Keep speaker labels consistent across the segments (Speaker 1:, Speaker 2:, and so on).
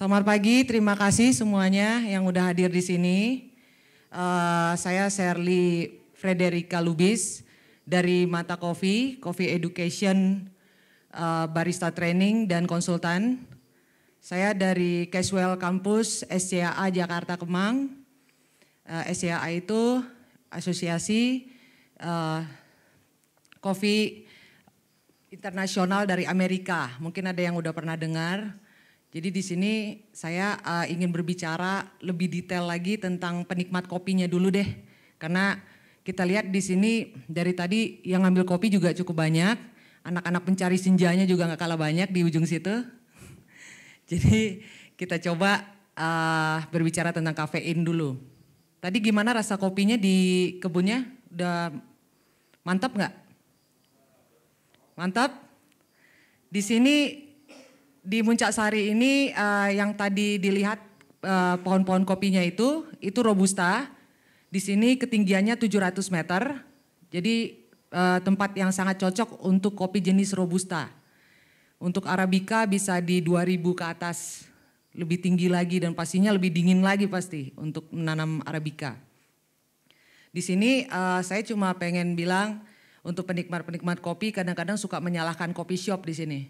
Speaker 1: Selamat pagi, terima kasih semuanya yang udah hadir di sini.
Speaker 2: Uh, saya Sherly Frederica Lubis dari Mata Coffee, Coffee Education, uh, Barista Training dan Konsultan. Saya dari Casual Campus SCAA Jakarta Kemang. Uh, eh, SCAA itu asosiasi uh, coffee internasional dari Amerika. Mungkin ada yang udah pernah dengar. Jadi di sini saya uh, ingin berbicara lebih detail lagi tentang penikmat kopinya dulu deh. Karena kita lihat di sini dari tadi yang ngambil kopi juga cukup banyak. Anak-anak pencari senjanya juga nggak kalah banyak di ujung situ. Jadi kita coba uh, berbicara tentang kafein dulu. Tadi gimana rasa kopinya di kebunnya? Udah mantap nggak? Mantap? Di sini di Muncak Sari ini uh, yang tadi dilihat pohon eh, pohon-pohon kopinya itu, itu robusta. Di sini ketinggiannya 700 meter, jadi uh, tempat yang sangat cocok untuk kopi jenis robusta. Untuk Arabica bisa di 2000 ke atas, lebih tinggi lagi dan pastinya lebih dingin lagi pasti untuk menanam Arabica. Di sini uh, saya cuma pengen bilang untuk penikmat-penikmat kopi kadang-kadang suka menyalahkan kopi shop di sini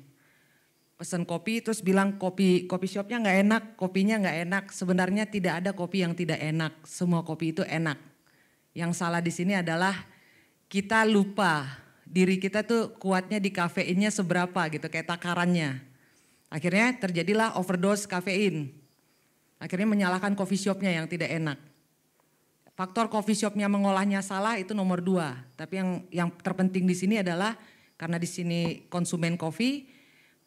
Speaker 2: pesan kopi terus bilang kopi kopi shopnya nggak enak kopinya nggak enak sebenarnya tidak ada kopi yang tidak enak semua kopi itu enak yang salah di sini adalah kita lupa diri kita tuh kuatnya di kafeinnya seberapa gitu kayak takarannya akhirnya terjadilah overdose kafein akhirnya menyalahkan coffee shopnya yang tidak enak faktor coffee shopnya mengolahnya salah itu nomor dua tapi yang yang terpenting di sini adalah karena di sini konsumen kopi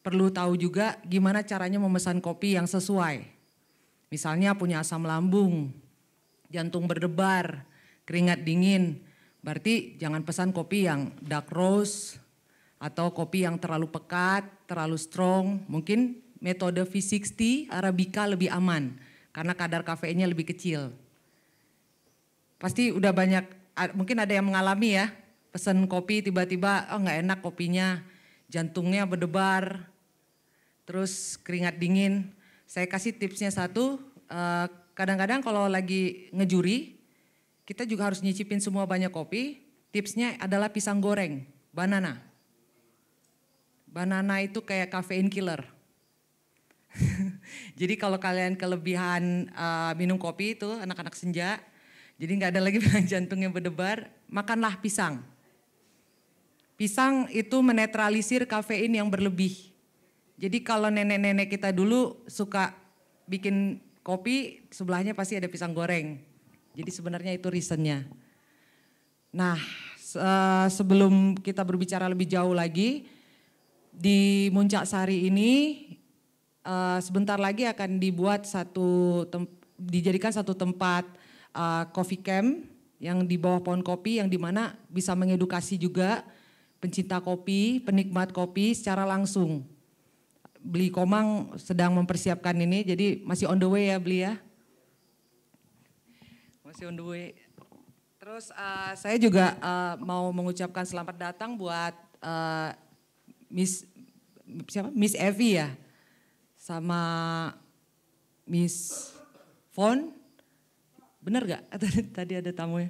Speaker 2: perlu tahu juga gimana caranya memesan kopi yang sesuai. Misalnya punya asam lambung, jantung berdebar, keringat dingin. Berarti jangan pesan kopi yang dark roast atau kopi yang terlalu pekat, terlalu strong. Mungkin metode V60 Arabica lebih aman karena kadar kafeinnya lebih kecil. Pasti udah banyak, mungkin ada yang mengalami ya, pesan kopi tiba-tiba oh nggak enak kopinya, jantungnya berdebar, terus keringat dingin. Saya kasih tipsnya satu, eh, kadang-kadang kalau lagi ngejuri, kita juga harus nyicipin semua banyak kopi. Tipsnya adalah pisang goreng, banana. Banana itu kayak kafein killer. jadi kalau kalian kelebihan uh, minum kopi itu anak-anak senja, jadi nggak ada lagi bilang jantung yang berdebar, makanlah pisang. Pisang itu menetralisir kafein yang berlebih. Jadi kalau nenek-nenek kita dulu suka bikin kopi, sebelahnya pasti ada pisang goreng. Jadi sebenarnya itu reasonnya. Nah, se sebelum kita berbicara lebih jauh lagi, di Muncak Sari ini uh, sebentar lagi akan dibuat satu dijadikan satu tempat uh, coffee camp yang di bawah pohon kopi yang dimana bisa mengedukasi juga pencinta kopi, penikmat kopi secara langsung. Beli Komang sedang mempersiapkan ini, jadi masih on the way ya Beli ya. Masih on the way. Terus uh, saya juga uh, mau mengucapkan selamat datang buat uh, Miss siapa? Miss Evi ya, sama Miss Fon. Bener gak? Tadi, tadi ada tamunya.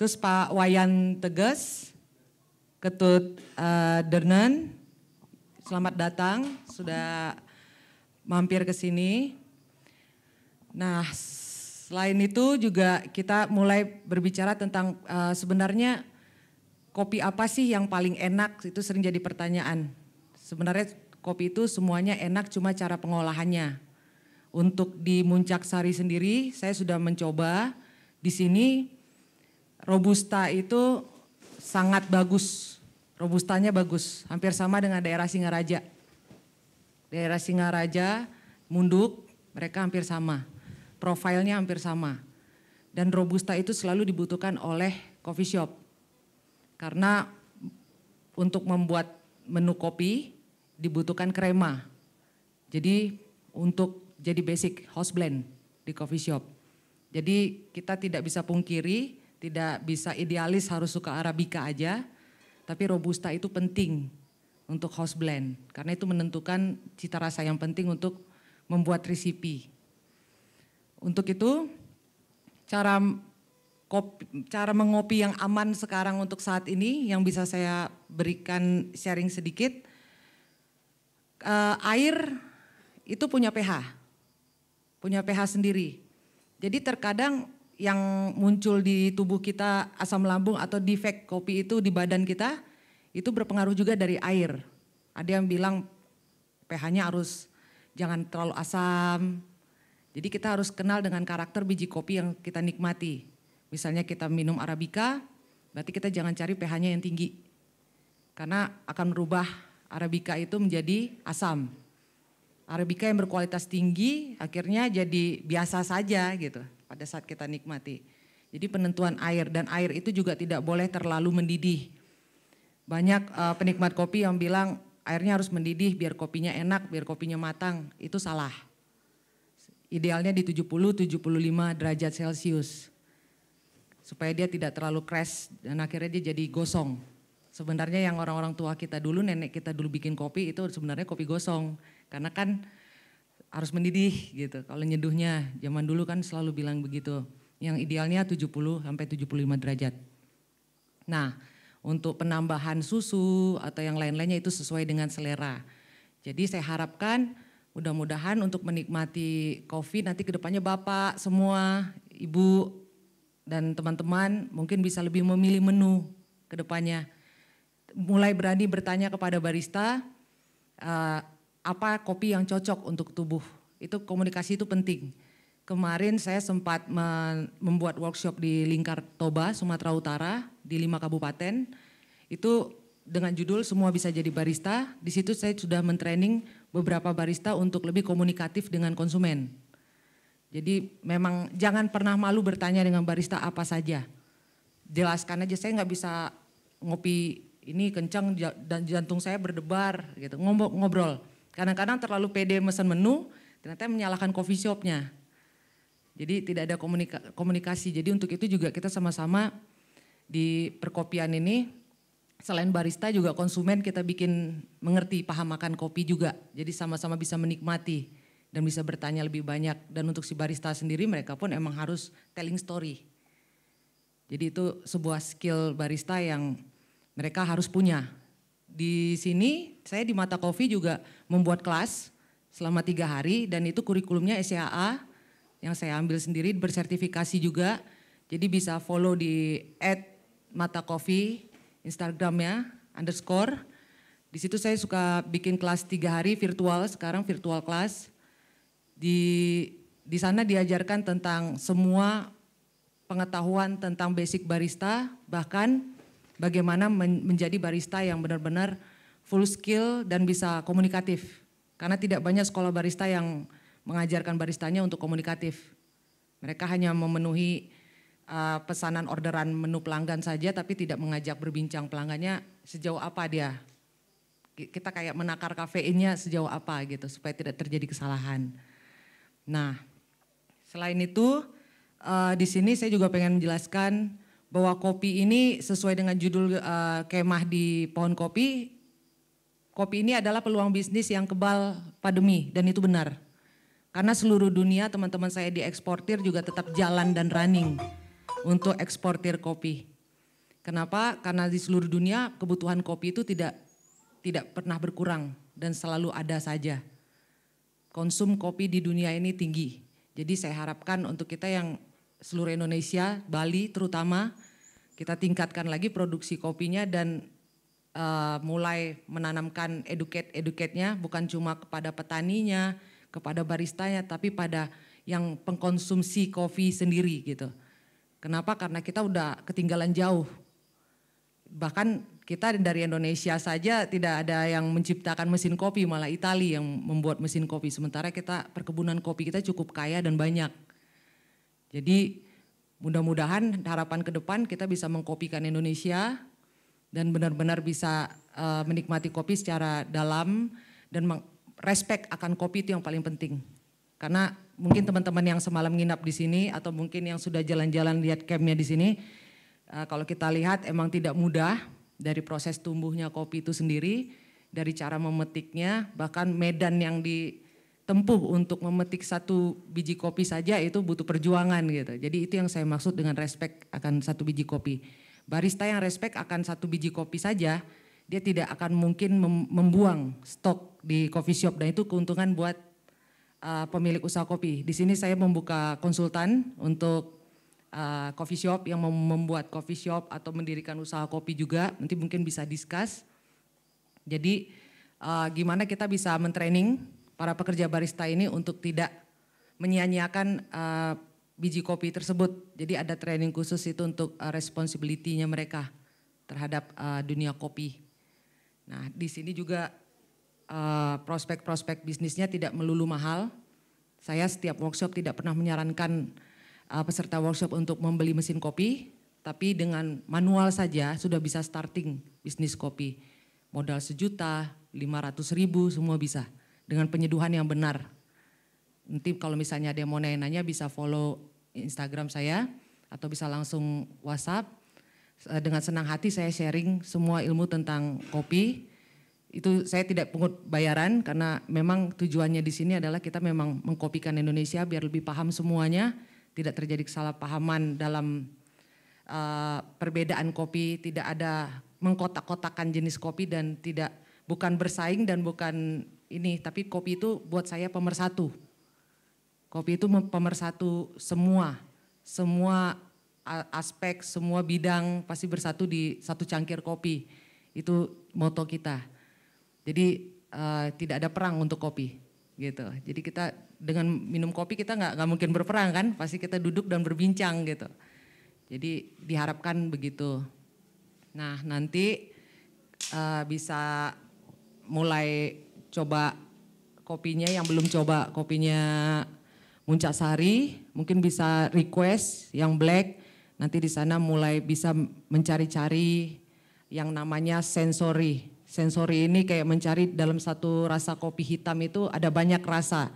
Speaker 2: Terus Pak Wayan Tegas, Ketut uh, Dernan, Selamat datang, sudah mampir ke sini. Nah, selain itu juga kita mulai berbicara tentang uh, sebenarnya kopi apa sih yang paling enak? Itu sering jadi pertanyaan. Sebenarnya kopi itu semuanya enak cuma cara pengolahannya. Untuk di Muncak Sari sendiri saya sudah mencoba di sini robusta itu sangat bagus Robustanya bagus, hampir sama dengan daerah Singaraja. Daerah Singaraja, Munduk, mereka hampir sama. Profilnya hampir sama. Dan Robusta itu selalu dibutuhkan oleh coffee shop. Karena untuk membuat menu kopi dibutuhkan krema. Jadi untuk jadi basic house blend di coffee shop. Jadi kita tidak bisa pungkiri, tidak bisa idealis harus suka Arabica aja, tapi robusta itu penting untuk house blend karena itu menentukan cita rasa yang penting untuk membuat resipi. Untuk itu cara kopi, cara mengopi yang aman sekarang untuk saat ini yang bisa saya berikan sharing sedikit uh, air itu punya pH punya pH sendiri. Jadi terkadang yang muncul di tubuh kita asam lambung atau defek kopi itu di badan kita itu berpengaruh juga dari air. Ada yang bilang pH-nya harus jangan terlalu asam. Jadi kita harus kenal dengan karakter biji kopi yang kita nikmati. Misalnya kita minum arabica, berarti kita jangan cari pH-nya yang tinggi. Karena akan merubah arabica itu menjadi asam. Arabica yang berkualitas tinggi akhirnya jadi biasa saja gitu pada saat kita nikmati. Jadi penentuan air dan air itu juga tidak boleh terlalu mendidih. Banyak uh, penikmat kopi yang bilang airnya harus mendidih biar kopinya enak, biar kopinya matang. Itu salah. Idealnya di 70-75 derajat Celcius. Supaya dia tidak terlalu crash dan akhirnya dia jadi gosong. Sebenarnya yang orang-orang tua kita dulu, nenek kita dulu bikin kopi itu sebenarnya kopi gosong. Karena kan harus mendidih gitu. Kalau nyeduhnya zaman dulu kan selalu bilang begitu. Yang idealnya 70 sampai 75 derajat. Nah, untuk penambahan susu atau yang lain-lainnya itu sesuai dengan selera. Jadi saya harapkan mudah-mudahan untuk menikmati kopi nanti kedepannya Bapak semua, Ibu dan teman-teman mungkin bisa lebih memilih menu kedepannya. Mulai berani bertanya kepada barista, uh, apa kopi yang cocok untuk tubuh. Itu komunikasi itu penting. Kemarin saya sempat membuat workshop di Lingkar Toba, Sumatera Utara, di lima kabupaten. Itu dengan judul Semua Bisa Jadi Barista. Di situ saya sudah mentraining beberapa barista untuk lebih komunikatif dengan konsumen. Jadi memang jangan pernah malu bertanya dengan barista apa saja. Jelaskan aja, saya nggak bisa ngopi ini kencang dan jantung saya berdebar gitu, ngobrol. Kadang-kadang terlalu pede mesen menu, ternyata menyalahkan coffee shopnya. Jadi tidak ada komunika komunikasi. Jadi untuk itu juga kita sama-sama di perkopian ini, selain barista juga konsumen kita bikin mengerti paham makan kopi juga. Jadi sama-sama bisa menikmati dan bisa bertanya lebih banyak. Dan untuk si barista sendiri mereka pun emang harus telling story. Jadi itu sebuah skill barista yang mereka harus punya. Di sini saya di Mata kopi juga membuat kelas selama tiga hari dan itu kurikulumnya SCAA yang saya ambil sendiri bersertifikasi juga. Jadi bisa follow di at mata coffee Instagramnya underscore. Di situ saya suka bikin kelas tiga hari virtual, sekarang virtual kelas. Di, di sana diajarkan tentang semua pengetahuan tentang basic barista, bahkan bagaimana men, menjadi barista yang benar-benar full skill dan bisa komunikatif. Karena tidak banyak sekolah barista yang mengajarkan baristanya untuk komunikatif. Mereka hanya memenuhi uh, pesanan orderan menu pelanggan saja tapi tidak mengajak berbincang pelanggannya sejauh apa dia. Kita kayak menakar kafeinnya sejauh apa gitu supaya tidak terjadi kesalahan. Nah, selain itu uh, di sini saya juga pengen menjelaskan bahwa kopi ini sesuai dengan judul uh, kemah di pohon kopi kopi ini adalah peluang bisnis yang kebal pandemi dan itu benar. Karena seluruh dunia teman-teman saya di juga tetap jalan dan running untuk eksportir kopi. Kenapa? Karena di seluruh dunia kebutuhan kopi itu tidak tidak pernah berkurang dan selalu ada saja. Konsum kopi di dunia ini tinggi. Jadi saya harapkan untuk kita yang seluruh Indonesia, Bali terutama, kita tingkatkan lagi produksi kopinya dan Eh, mulai menanamkan educate-educate-nya bukan cuma kepada petaninya, kepada baristanya, tapi pada yang pengkonsumsi kopi sendiri gitu. Kenapa? Karena kita udah ketinggalan jauh. Bahkan kita dari Indonesia saja tidak ada yang menciptakan mesin kopi, malah Italia yang membuat mesin kopi. Sementara kita perkebunan kopi kita cukup kaya dan banyak. Jadi mudah-mudahan harapan ke depan kita bisa mengkopikan Indonesia, dan benar-benar bisa uh, menikmati kopi secara dalam dan respect akan kopi itu yang paling penting. Karena mungkin teman-teman yang semalam nginap di sini atau mungkin yang sudah jalan-jalan lihat campnya di sini, uh, kalau kita lihat emang tidak mudah dari proses tumbuhnya kopi itu sendiri, dari cara memetiknya, bahkan medan yang ditempuh untuk memetik satu biji kopi saja itu butuh perjuangan gitu. Jadi itu yang saya maksud dengan respect akan satu biji kopi barista yang respect akan satu biji kopi saja, dia tidak akan mungkin membuang stok di coffee shop dan itu keuntungan buat uh, pemilik usaha kopi. Di sini saya membuka konsultan untuk uh, coffee shop yang membuat coffee shop atau mendirikan usaha kopi juga, nanti mungkin bisa discuss. Jadi uh, gimana kita bisa mentraining para pekerja barista ini untuk tidak menyia-nyiakan uh, biji kopi tersebut. Jadi ada training khusus itu untuk uh, responsibility-nya mereka terhadap uh, dunia kopi. Nah, di sini juga eh, prospek-prospek uh, bisnisnya tidak melulu mahal. Saya setiap workshop tidak pernah menyarankan uh, peserta workshop untuk membeli mesin kopi, tapi dengan manual saja sudah bisa starting bisnis kopi. Modal sejuta, 500 ribu, semua bisa. Dengan penyeduhan yang benar. Nanti kalau misalnya ada yang mau nanya bisa follow Instagram saya atau bisa langsung WhatsApp. Eh, dengan senang hati saya sharing semua ilmu tentang kopi. Itu saya tidak pungut bayaran karena memang tujuannya di sini adalah kita memang mengkopikan Indonesia biar lebih paham semuanya, tidak terjadi kesalahpahaman dalam uh, perbedaan kopi, tidak ada mengkotak-kotakan jenis kopi dan tidak bukan bersaing dan bukan ini, tapi kopi itu buat saya pemersatu. Kopi itu pemersatu semua, semua aspek, semua bidang pasti bersatu di satu cangkir kopi. Itu moto kita. Jadi uh, tidak ada perang untuk kopi gitu. Jadi kita dengan minum kopi kita nggak nggak mungkin berperang kan, pasti kita duduk dan berbincang gitu. Jadi diharapkan begitu. Nah nanti uh, bisa mulai coba kopinya yang belum coba kopinya Muncak Sari, mungkin bisa request yang black, nanti di sana mulai bisa mencari-cari yang namanya sensori. Sensori ini kayak mencari dalam satu rasa kopi hitam itu ada banyak rasa.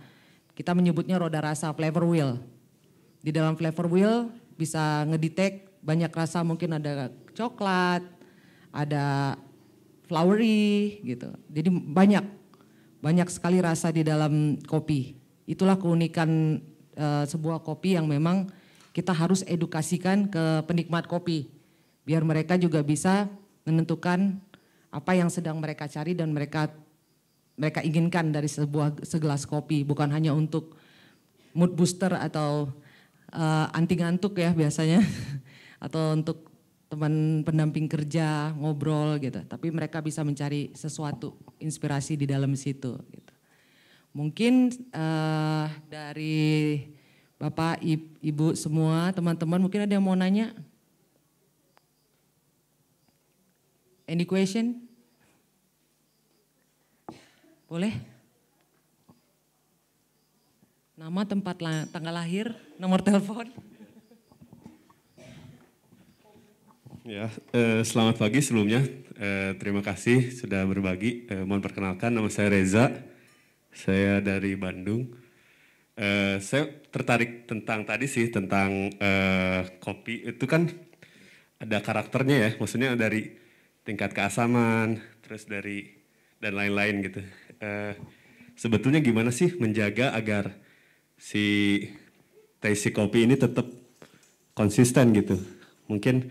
Speaker 2: Kita menyebutnya roda rasa, flavor wheel. Di dalam flavor wheel bisa ngedetect banyak rasa mungkin ada coklat, ada flowery gitu. Jadi banyak, banyak sekali rasa di dalam kopi itulah keunikan e, sebuah kopi yang memang kita harus edukasikan ke penikmat kopi biar mereka juga bisa menentukan apa yang sedang mereka cari dan mereka mereka inginkan dari sebuah segelas kopi bukan hanya untuk mood booster atau e, anti ngantuk ya biasanya atau untuk teman pendamping kerja ngobrol gitu tapi mereka bisa mencari sesuatu inspirasi di dalam situ gitu. Mungkin uh, dari Bapak, Ibu semua, teman-teman mungkin ada yang mau nanya? Any question? Boleh? Nama, tempat, la tanggal lahir, nomor telepon.
Speaker 1: Ya,
Speaker 3: uh, selamat pagi sebelumnya. uh, terima kasih sudah berbagi. uh, mohon perkenalkan, nama saya Reza saya dari Bandung. Uh, saya tertarik tentang tadi sih tentang uh, kopi itu kan ada karakternya ya, maksudnya dari tingkat keasaman, terus dari dan lain-lain gitu. Uh, sebetulnya gimana sih menjaga agar si taste kopi ini tetap konsisten gitu? Mungkin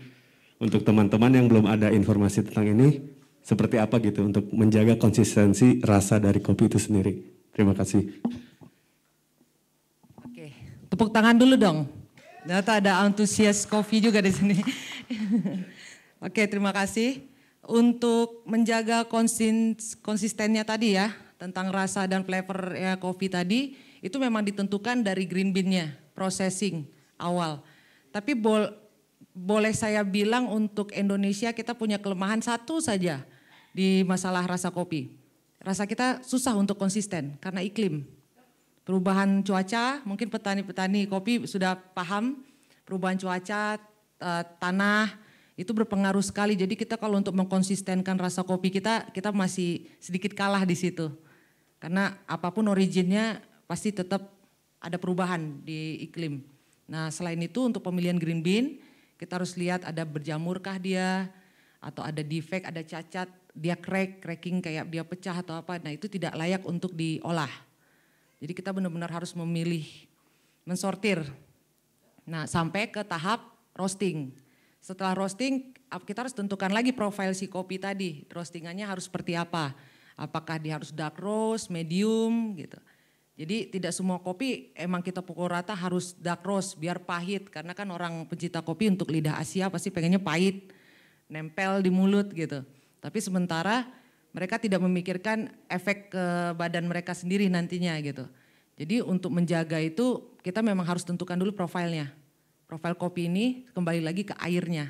Speaker 3: untuk teman-teman yang belum ada informasi tentang ini, seperti apa gitu untuk menjaga konsistensi rasa dari kopi itu sendiri? Terima kasih.
Speaker 2: Oke, tepuk tangan dulu dong. Ternyata ada antusias kopi juga di sini. Oke, terima kasih. Untuk menjaga konsist konsistennya tadi ya, tentang rasa dan flavor ya, kopi tadi, itu memang ditentukan dari green bean-nya, processing awal. Tapi bol, boleh saya bilang untuk Indonesia kita punya kelemahan satu saja di masalah rasa kopi rasa kita susah untuk konsisten karena iklim. Perubahan cuaca, mungkin petani-petani kopi sudah paham perubahan cuaca, eh, tanah itu berpengaruh sekali. Jadi kita kalau untuk mengkonsistenkan rasa kopi kita, kita masih sedikit kalah di situ. Karena apapun originnya pasti tetap ada perubahan di iklim. Nah selain itu untuk pemilihan green bean, kita harus lihat ada berjamurkah dia, atau ada defect, ada cacat, dia crack, cracking kayak dia pecah atau apa, nah itu tidak layak untuk diolah. Jadi kita benar-benar harus memilih, mensortir. Nah sampai ke tahap roasting. Setelah roasting kita harus tentukan lagi profil si kopi tadi, roastingannya harus seperti apa. Apakah dia harus dark roast, medium gitu. Jadi tidak semua kopi emang kita pukul rata harus dark roast biar pahit karena kan orang pencinta kopi untuk lidah Asia pasti pengennya pahit, nempel di mulut gitu. Tapi sementara mereka tidak memikirkan efek ke badan mereka sendiri nantinya gitu. Jadi untuk menjaga itu kita memang harus tentukan dulu profilnya. Profil kopi ini kembali lagi ke airnya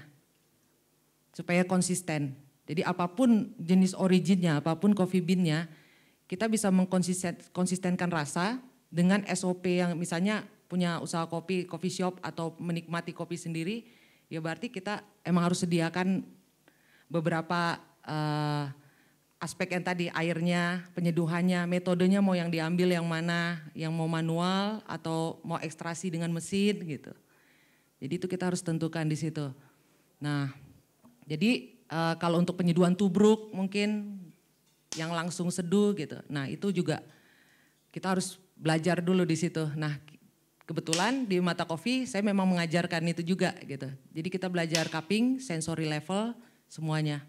Speaker 2: supaya konsisten. Jadi apapun jenis originnya, apapun coffee beannya, kita bisa mengkonsistenkan rasa dengan SOP yang misalnya punya usaha kopi, coffee shop atau menikmati kopi sendiri, ya berarti kita emang harus sediakan beberapa uh, aspek yang tadi airnya, penyeduhannya, metodenya mau yang diambil yang mana, yang mau manual atau mau ekstrasi dengan mesin gitu. Jadi itu kita harus tentukan di situ. Nah, jadi uh, kalau untuk penyeduhan tubruk mungkin yang langsung seduh gitu. Nah, itu juga kita harus belajar dulu di situ. Nah, kebetulan di Mata Kopi saya memang mengajarkan itu juga gitu. Jadi kita belajar cupping, sensory level semuanya.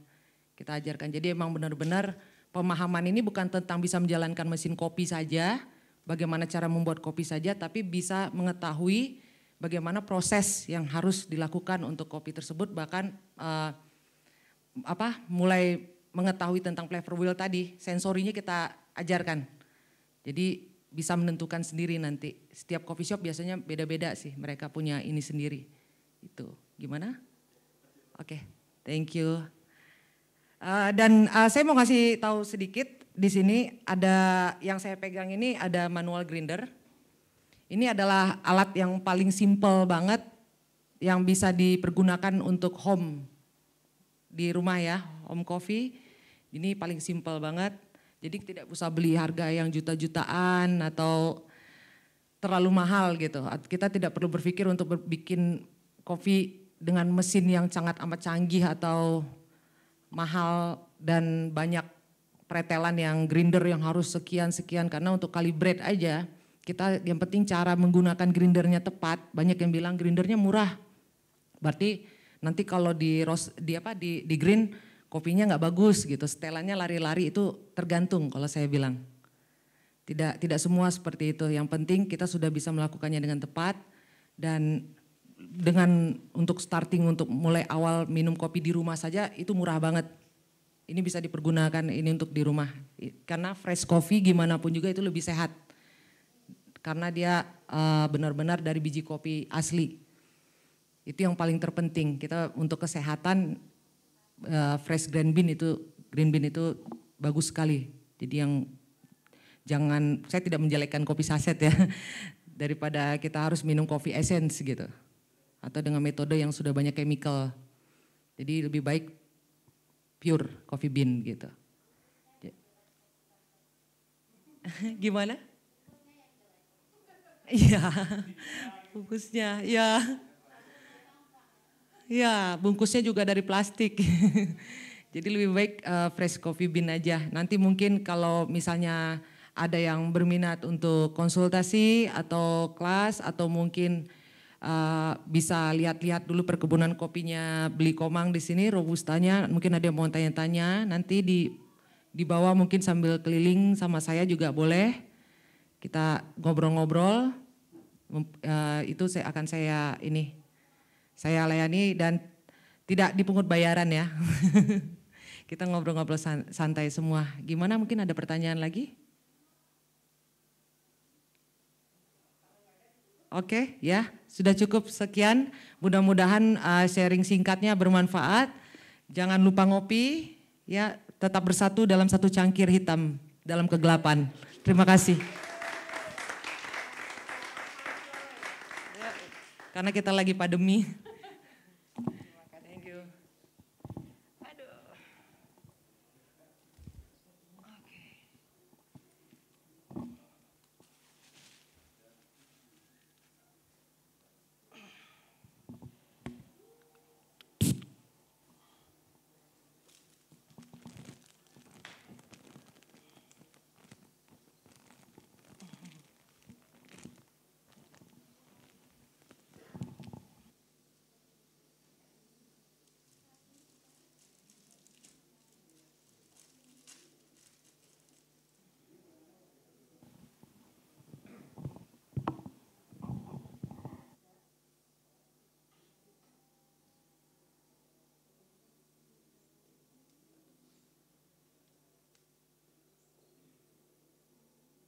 Speaker 2: Kita ajarkan. Jadi emang benar-benar pemahaman ini bukan tentang bisa menjalankan mesin kopi saja, bagaimana cara membuat kopi saja, tapi bisa mengetahui bagaimana proses yang harus dilakukan untuk kopi tersebut, bahkan uh, apa mulai mengetahui tentang flavor wheel tadi, sensorinya kita ajarkan. Jadi bisa menentukan sendiri nanti. Setiap coffee shop biasanya beda-beda sih, mereka punya ini sendiri. Itu gimana? Oke, okay. thank you. Eh, dan uh, saya mau ngasih tahu sedikit di sini ada yang saya pegang ini ada manual grinder. Ini adalah alat yang paling simple banget yang bisa dipergunakan untuk home di rumah ya, home coffee. Ini paling simple banget. Jadi tidak usah beli harga yang juta-jutaan atau terlalu mahal gitu. Kita tidak perlu berpikir untuk bikin kopi dengan mesin yang sangat amat canggih atau mahal dan banyak pretelan yang grinder yang harus sekian-sekian karena untuk kalibrate aja kita yang penting cara menggunakan grindernya tepat banyak yang bilang grindernya murah berarti nanti kalau di roast, di apa di, di green kopinya nggak bagus gitu setelannya lari-lari itu tergantung kalau saya bilang tidak tidak semua seperti itu yang penting kita sudah bisa melakukannya dengan tepat dan dengan untuk starting untuk mulai awal minum kopi di rumah saja itu murah banget. Ini bisa dipergunakan ini untuk di rumah karena fresh coffee gimana pun juga itu lebih sehat karena dia benar eh, benar-benar dari biji kopi asli. Itu yang paling terpenting kita untuk kesehatan uh, fresh green bean itu green bean itu bagus sekali. Jadi yang jangan saya tidak menjelekkan kopi saset ya daripada kita harus minum kopi essence gitu atau dengan metode yang sudah banyak chemical. Jadi lebih baik pure coffee bean gitu. Gimana? Iya, bungkusnya, ya. Ya, bungkusnya juga dari plastik. Jadi lebih baik uh, fresh coffee bean aja. Nanti mungkin kalau misalnya ada yang berminat untuk konsultasi atau kelas atau mungkin Eh, bisa lihat-lihat dulu perkebunan kopinya beli komang di sini robustanya mungkin ada yang mau tanya-tanya nanti di di bawah mungkin sambil keliling sama saya juga boleh kita ngobrol-ngobrol uh, itu saya akan saya ini saya layani dan tidak dipungut bayaran ya kita ngobrol-ngobrol santai semua gimana mungkin ada pertanyaan lagi Oke, okay, ya. Sudah cukup sekian. Mudah-mudahan uh, sharing singkatnya bermanfaat. Jangan lupa ngopi, ya tetap bersatu dalam satu cangkir hitam dalam kegelapan. Terima kasih. Ya, karena kita lagi pandemi.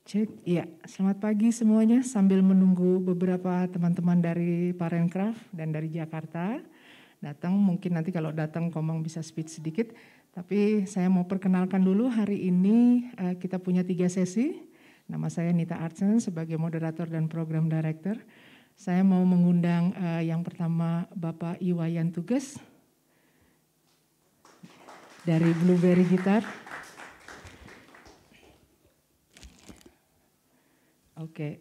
Speaker 4: Cek, ya. Selamat pagi semuanya sambil menunggu beberapa teman-teman dari Parencraft dan dari Jakarta datang. Mungkin nanti kalau datang Komang bisa speed sedikit. Tapi saya mau perkenalkan dulu hari ini uh, kita punya tiga sesi. Nama saya Nita Artsen sebagai moderator dan program director. Saya mau mengundang uh, yang pertama Bapak Iwayan Tugas dari Blueberry Gitar. Oke.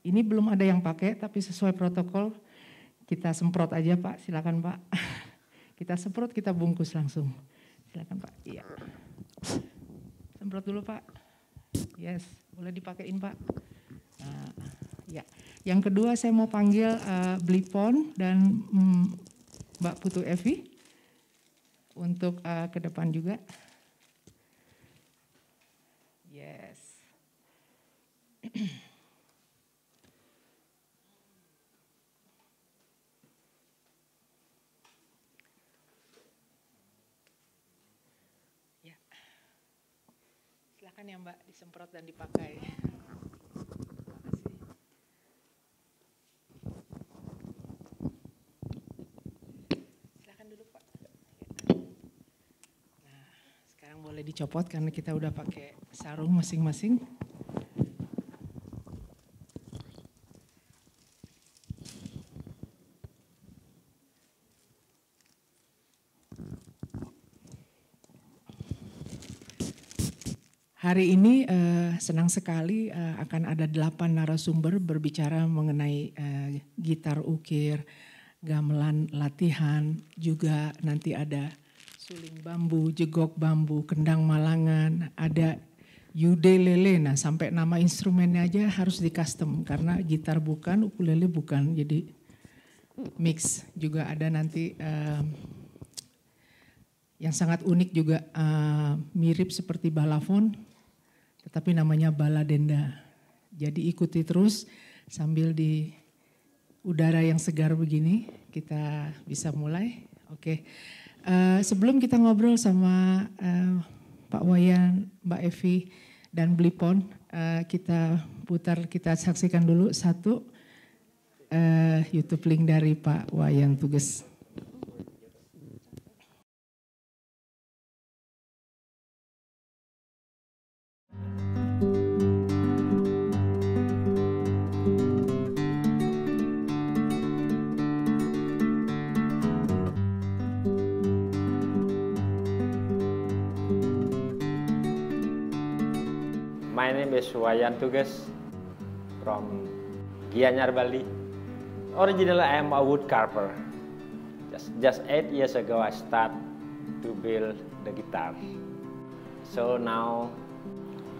Speaker 4: Ini belum ada yang pakai tapi sesuai protokol kita semprot aja Pak. Silakan Pak. Kita semprot, kita bungkus langsung. Silakan Pak. Iya. Semprot dulu Pak. Yes, boleh dipakein Pak. Nah, ya. Yang kedua saya mau panggil uh, Blipon dan mm, Mbak Putu Evi untuk uh, ke depan juga. ya. Silakan ya Mbak disemprot dan dipakai. pak. Nah, sekarang boleh dicopot karena kita udah pakai sarung masing-masing. Hari ini uh, senang sekali uh, akan ada delapan narasumber berbicara mengenai uh, gitar ukir, gamelan latihan, juga nanti ada suling bambu, jegok bambu, kendang malangan, ada yude lele Nah, sampai nama instrumennya aja harus di custom karena gitar bukan, ukulele bukan. Jadi mix juga ada nanti uh, yang sangat unik juga uh, mirip seperti balafon tapi namanya bala denda. Jadi ikuti terus sambil di udara yang segar begini kita bisa mulai. Oke. Okay. Uh, eh, sebelum kita ngobrol sama uh, Pak Wayan, Mbak Evi dan Blipon, uh, kita putar kita saksikan dulu satu uh, YouTube link dari Pak Wayan Tugas.
Speaker 5: name is Wayan Tugas from Gianyar, Bali. Originally, I am a wood carver. Just, just eight years ago, I started to build the guitar. So now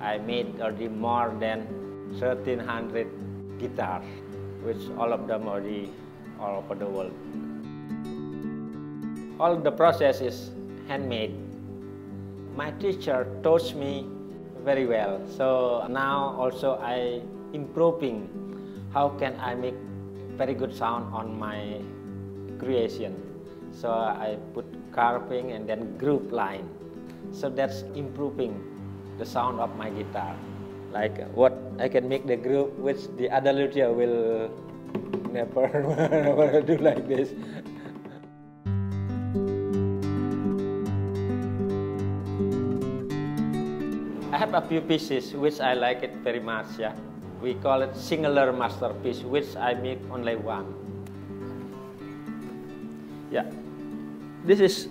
Speaker 5: I made already more than 1300 guitars, which all of them already all over the world. All the process is handmade. My teacher taught me very well. So now also I improving how can I make very good sound on my creation. So I put carving and then group line. So that's improving the sound of my guitar. Like what I can make the group which the other luthier will never, never do like this. have a few pieces which I like it very much. Yeah, we call it singular masterpiece, which I make only one. Yeah, this is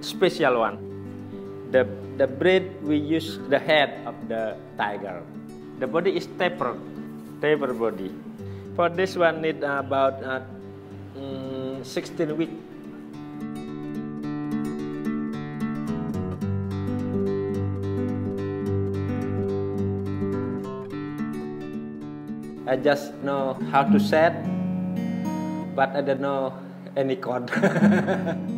Speaker 5: special one. The the breed we use the head of the tiger. The body is tapered, tapered body. For this one need about uh, um, 16 weeks I just know how to set, but I don't know any chord.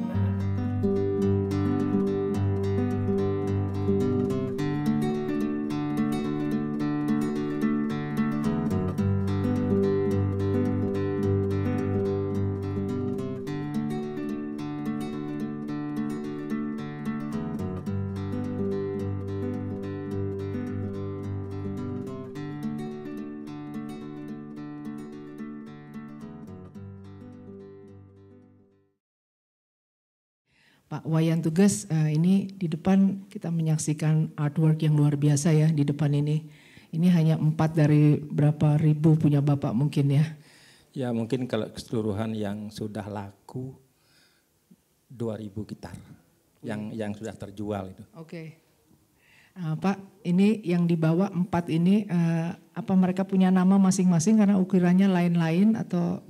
Speaker 4: Pak Wayan Tugas uh, ini di depan kita menyaksikan artwork yang luar biasa ya di depan ini. Ini hanya empat dari berapa ribu punya Bapak mungkin ya?
Speaker 5: Ya mungkin kalau keseluruhan yang sudah laku dua ribu gitar yang yang sudah terjual itu. Oke. Okay.
Speaker 4: Uh, eh, Pak, ini yang dibawa empat ini uh, apa mereka punya nama masing-masing karena ukirannya lain-lain atau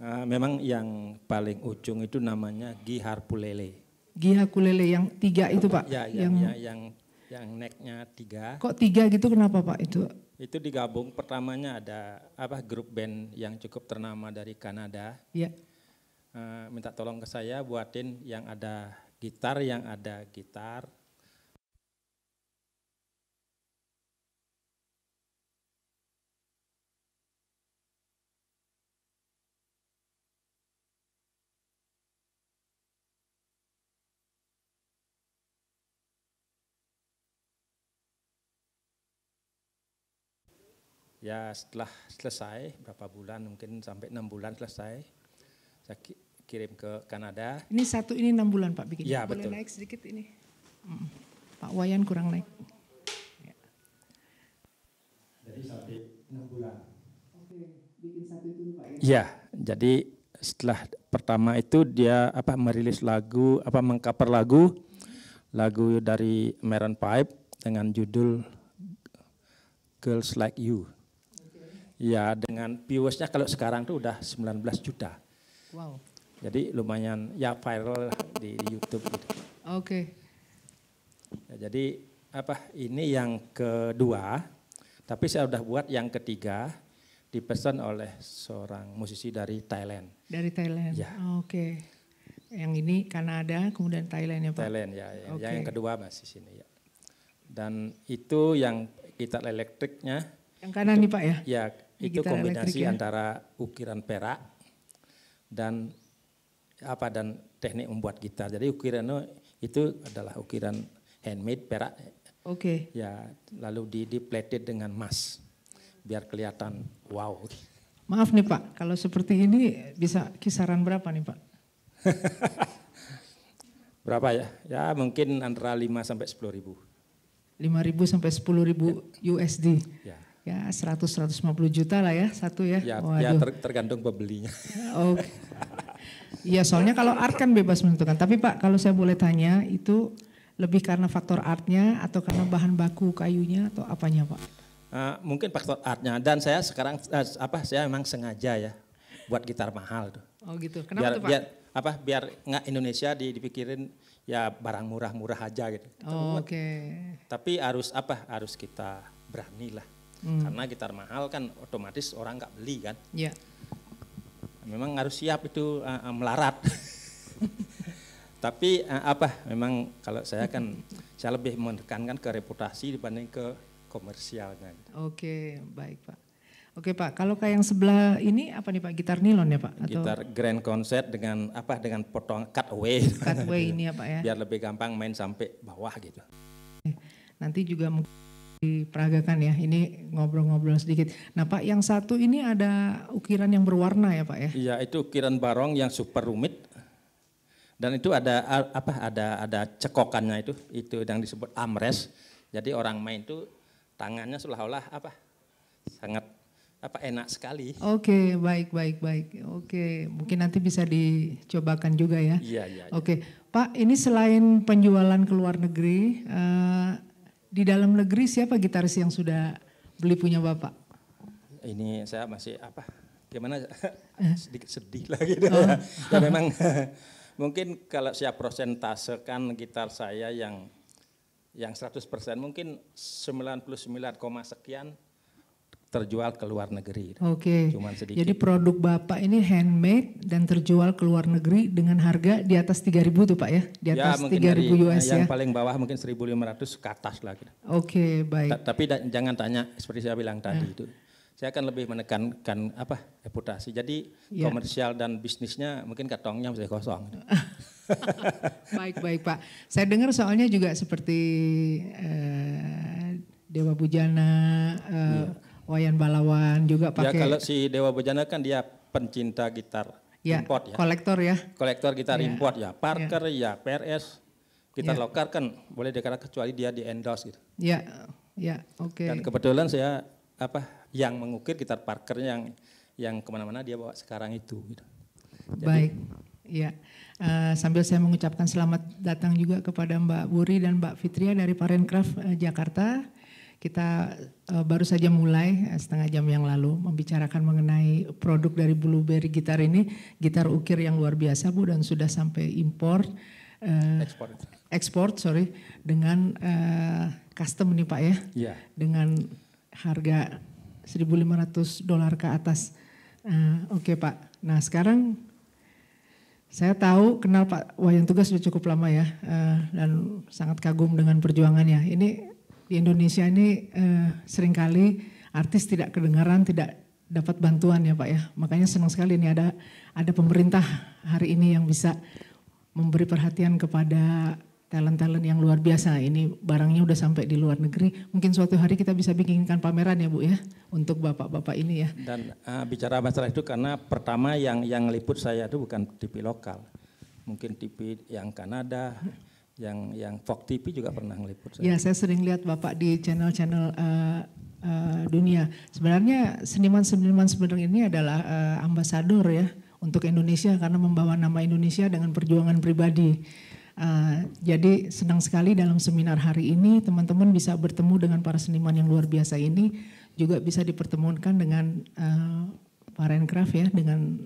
Speaker 5: Eh, memang yang paling ujung itu namanya Gihar Pulele.
Speaker 4: Gihar Pulele yang tiga itu Pak? Ya, ya yang, yang,
Speaker 5: yang, yang necknya tiga. Kok
Speaker 4: tiga gitu kenapa Pak itu?
Speaker 5: Itu digabung pertamanya ada apa grup band yang cukup ternama dari Kanada. Iya. Uh, minta tolong ke saya buatin yang ada gitar, yang ada gitar, ya setelah selesai berapa bulan mungkin sampai enam bulan selesai saya kirim ke Kanada. Ini
Speaker 4: satu ini enam bulan Pak bikin. Ya, Boleh betul. naik sedikit ini.
Speaker 5: Hmm. Pak
Speaker 4: Wayan kurang naik. Ya.
Speaker 5: Jadi sampai enam bulan. Oke, bikin satu itu Pak. Ya, ya jadi setelah pertama itu dia apa merilis lagu apa mengcover lagu lagu dari Maroon Pipe dengan judul Girls Like You. Ya, dengan viewersnya kalau sekarang tuh udah 19 juta. Wow. Jadi lumayan ya viral di, di YouTube gitu. Oke. Okay. Ya, jadi apa ini yang kedua, tapi saya udah buat yang ketiga dipesan oleh seorang musisi dari Thailand.
Speaker 4: Dari Thailand. Ya. Oh, Oke. Okay. Yang ini Kanada, kemudian Thailand ya Pak.
Speaker 5: Thailand ya. ya. Okay. Yang, kedua masih sini ya. Dan itu yang kita elektriknya. Yang kanan itu, nih Pak ya. Ya itu gitar kombinasi antara ukiran perak dan apa dan teknik membuat gitar. Jadi ukiran itu adalah ukiran handmade perak. Oke. Okay. Ya, lalu di diplated dengan emas biar kelihatan wow.
Speaker 4: Maaf nih Pak, kalau seperti ini bisa kisaran berapa nih Pak?
Speaker 5: berapa ya? Ya mungkin antara 5 sampai 10 ribu.
Speaker 4: 5 ribu sampai 10 ribu ya. USD. Ya ya 100 150 juta lah ya satu ya. Ya, ya Waduh.
Speaker 5: ya tergantung pembelinya. Ya, oke
Speaker 4: Iya, soalnya kalau art kan bebas menentukan. Tapi Pak, kalau saya boleh tanya, itu lebih karena faktor artnya atau karena bahan baku kayunya atau apanya, Pak?
Speaker 5: Uh, mungkin faktor artnya. Dan saya sekarang uh, apa? Saya memang sengaja ya buat gitar mahal tuh. Oh gitu. Kenapa biar, tuh Pak? Biar, apa? Biar nggak Indonesia dipikirin ya barang murah-murah aja gitu. Oh, Oke. Okay. Tapi harus apa? Harus kita berani lah Hmm. Karena gitar mahal kan otomatis orang nggak beli kan. Yeah. Memang harus siap itu uh, melarat. Tapi uh, apa? Memang kalau saya kan saya lebih menekankan ke reputasi dibanding ke komersialnya. Gitu. Oke, baik
Speaker 4: Pak. Oke Pak, kalau kayak yang sebelah ini apa nih Pak? Gitar nilon ya Pak? Atau? Gitar
Speaker 5: grand concert dengan apa? Dengan potong cut away cut away ini ya Pak ya? Biar lebih gampang main sampai bawah gitu.
Speaker 4: Nanti juga mungkin diperagakan ya. Ini ngobrol-ngobrol sedikit. Nah Pak, yang satu ini ada ukiran yang berwarna ya Pak
Speaker 5: ya? Iya, itu ukiran barong yang super rumit. Dan itu ada apa? Ada ada cekokannya itu, itu yang disebut amres. Jadi orang main itu tangannya seolah-olah apa? Sangat apa enak sekali. Oke, okay,
Speaker 4: baik baik baik. Oke, okay. mungkin nanti bisa dicobakan juga ya. Iya, iya. iya. Oke. Okay. Pak, ini selain penjualan ke luar negeri, eh, di dalam negeri siapa gitaris yang sudah beli punya Bapak?
Speaker 5: Ini saya masih apa? Gimana eh. sedikit sedih lagi. Gitu. Oh. ya memang mungkin kalau saya kan gitar saya yang yang 100% mungkin 99, sekian terjual ke luar negeri. Oke. Okay. Cuman sedikit. Jadi
Speaker 4: produk Bapak ini handmade dan terjual ke luar negeri dengan harga di atas 3000 tuh Pak ya? Di ya, atas ya, 3000 US yang ya. Yang
Speaker 5: paling bawah mungkin 1500 ke atas lah gitu.
Speaker 4: Oke, baik. Ta
Speaker 5: tapi da jangan tanya seperti saya bilang tadi ya. itu. Saya akan lebih menekankan apa? reputasi. Jadi ya. komersial dan bisnisnya mungkin kantongnya masih kosong.
Speaker 4: baik, baik Pak. Saya dengar soalnya juga seperti eh, Dewa Bujana eh, ya Wayan Balawan juga ya, pakai. Ya kalau
Speaker 5: si Dewa Bejana kan dia pencinta gitar ya, import ya. Kolektor ya. Kolektor gitar ya. import ya. Parker ya, ya PRS gitar ya. lokal kan boleh dikatakan kecuali dia di endorse gitu.
Speaker 4: Ya, ya, oke. Okay. Dan kebetulan
Speaker 5: saya apa yang mengukir gitar Parker yang yang kemana-mana dia bawa sekarang itu. Gitu. Jadi, Baik,
Speaker 4: ya. Uh, sambil saya mengucapkan selamat datang juga kepada Mbak Buri dan Mbak Fitria dari Parencraft uh, eh, Jakarta. Kita uh, baru saja mulai eh, setengah jam yang lalu membicarakan mengenai produk dari Blueberry Gitar ini, gitar ukir yang luar biasa Bu dan sudah sampai impor uh, eh, ekspor. Ekspor, sorry, dengan uh, custom nih Pak ya. Yeah. Dengan harga 1.500 dolar ke atas. Uh, Oke okay, Pak. Nah sekarang saya tahu kenal Pak Wayan Tugas sudah cukup lama ya dan sangat kagum dengan perjuangannya. Ini di Indonesia ini eh, seringkali artis tidak kedengaran, tidak dapat bantuan ya Pak ya. Makanya senang sekali ini ada ada pemerintah hari ini yang bisa memberi perhatian kepada talent-talent yang luar biasa. Ini barangnya udah sampai di luar negeri. Mungkin suatu hari kita bisa bikinkan pameran ya Bu ya untuk
Speaker 5: bapak-bapak ini ya. Dan uh, bicara masalah itu karena pertama yang yang liput saya itu bukan TV lokal. Mungkin TV yang Kanada, yang yang Fox TV juga pernah ngeliput. Saya. Ya, saya sering
Speaker 4: lihat Bapak di channel-channel uh, uh, dunia. Sebenarnya seniman-seniman sebenarnya ini adalah uh, ambasador ya untuk Indonesia karena membawa nama Indonesia dengan perjuangan pribadi. Uh, jadi senang sekali dalam seminar hari ini teman-teman bisa bertemu dengan para seniman yang luar biasa ini juga bisa dipertemukan dengan uh, Renkraf ya dengan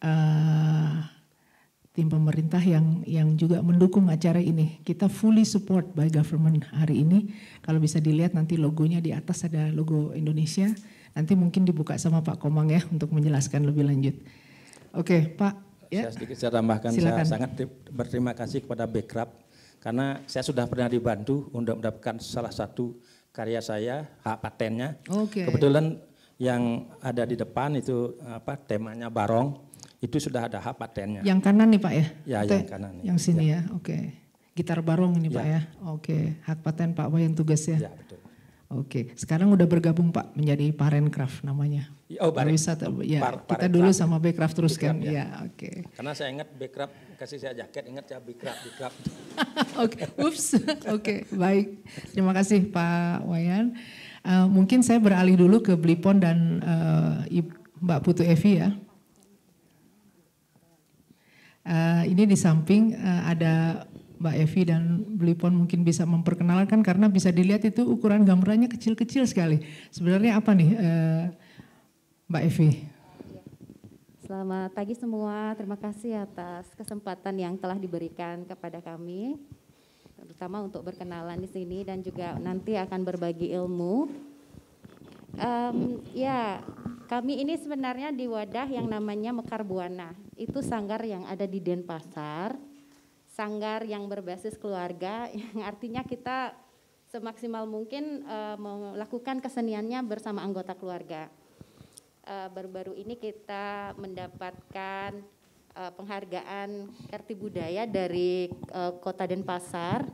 Speaker 4: uh, tim pemerintah yang yang juga mendukung acara ini. Kita fully support by government hari ini. Kalau bisa dilihat nanti logonya di atas ada logo Indonesia. Nanti mungkin dibuka sama Pak Komang ya untuk menjelaskan lebih lanjut. Oke, Pak.
Speaker 5: Ya. Saya sedikit saya tambahkan, Silakan. saya sangat berterima kasih kepada Bekrab karena saya sudah pernah dibantu untuk mendapatkan salah satu karya saya hak patennya. Okay. Kebetulan yang ada di depan itu apa temanya barong itu sudah ada hak patennya. Yang kanan nih Pak ya? Ya, Atau yang kanan. Yang sini
Speaker 4: ya, ya. oke. Okay. Gitar barong ini ya. Pak ya? ya? Oke, okay. hak paten Pak Wayan tugas Ya, ya betul. Oke, okay. sekarang udah bergabung Pak menjadi Parencraft namanya. Ya, oh, pariwisata. Ya, kita dulu sama Backcraft terus kan. Ya, ya oke. Okay.
Speaker 5: Karena saya ingat Backcraft kasih saya jaket, ingat saya Backcraft, Backcraft. oke, ups. oke,
Speaker 1: okay.
Speaker 4: baik. Terima kasih Pak Wayan. Uh, mungkin saya beralih dulu ke Blipon dan uh, Mbak Putu Evi ya. Uh, ini di samping uh, ada Mbak Evi dan Belipon mungkin bisa memperkenalkan karena bisa dilihat itu ukuran gambarnya kecil-kecil sekali. Sebenarnya apa nih uh, Mbak Evi?
Speaker 6: Selamat pagi semua, terima kasih atas kesempatan yang telah diberikan kepada kami, terutama untuk berkenalan di sini dan juga nanti akan berbagi ilmu Um, ya, kami ini sebenarnya di wadah yang namanya Mekar Buana. Itu sanggar yang ada di Denpasar, sanggar yang berbasis keluarga, yang artinya kita semaksimal mungkin uh, melakukan keseniannya bersama anggota keluarga. Eh, baru-baru uh, ini kita mendapatkan uh, penghargaan Kerti Budaya dari uh, Kota Denpasar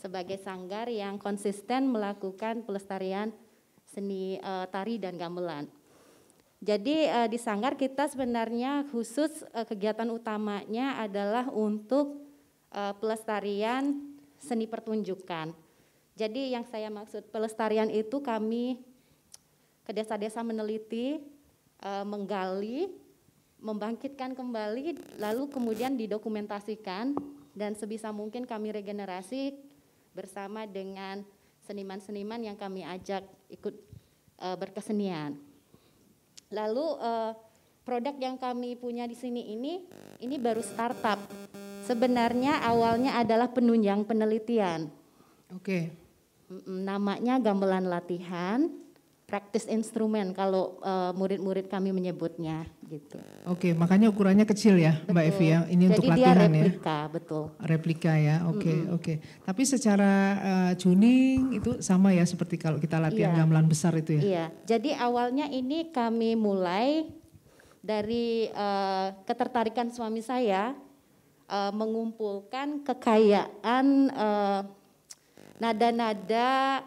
Speaker 6: sebagai sanggar yang konsisten melakukan pelestarian seni uh, tari dan gamelan. Jadi uh, di Sanggar kita sebenarnya khusus uh, kegiatan utamanya adalah untuk uh, pelestarian seni pertunjukan. Jadi yang saya maksud pelestarian itu kami ke desa-desa meneliti, uh, menggali, membangkitkan kembali, lalu kemudian didokumentasikan dan sebisa mungkin kami regenerasi bersama dengan seniman-seniman yang kami ajak ikut uh, berkesenian. Lalu uh, produk yang kami punya di sini ini ini baru startup. Sebenarnya awalnya adalah penunjang penelitian. Oke. Okay. Namanya gamelan latihan praktis instrumen kalau eh, murid-murid kami menyebutnya gitu.
Speaker 4: Oke, makanya ukurannya kecil ya, betul. Mbak Evi ya. Ini Jadi untuk latihan dia ya. replika, betul. Replika ya. Oke, okay, mm -hmm. oke. Okay.
Speaker 6: Tapi secara
Speaker 4: uh, tuning itu sama ya seperti kalau kita latihan yeah. gamelan besar itu ya. Iya.
Speaker 6: Yeah. Jadi awalnya ini kami mulai dari uh, ketertarikan suami saya uh, mengumpulkan kekayaan nada-nada uh,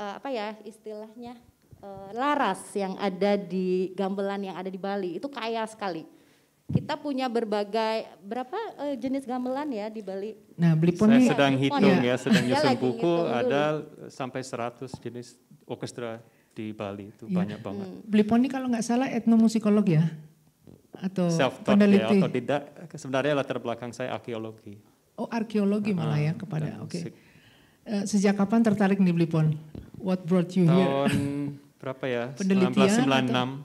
Speaker 6: uh, apa ya istilahnya Eh, laras yang ada di gamelan yang ada di Bali itu kaya sekali. Kita punya berbagai berapa uh, jenis gamelan ya di Bali.
Speaker 4: Nah, beli pun
Speaker 3: Saya sedang ya, hitung ya, ya sedang nyusun buku ada sampai 100 jenis orkestra di Bali itu ya. banyak banget. Hmm. Beli
Speaker 4: pun kalau nggak salah etnomusikolog ya atau peneliti. Ya, atau
Speaker 3: tidak sebenarnya latar belakang saya arkeologi.
Speaker 4: Oh, arkeologi malah ah, ya kepada oke. Okay. Eh, sejak kapan tertarik di Blipon? What brought you Tahun here?
Speaker 3: berapa ya? Penelitian
Speaker 4: 1996.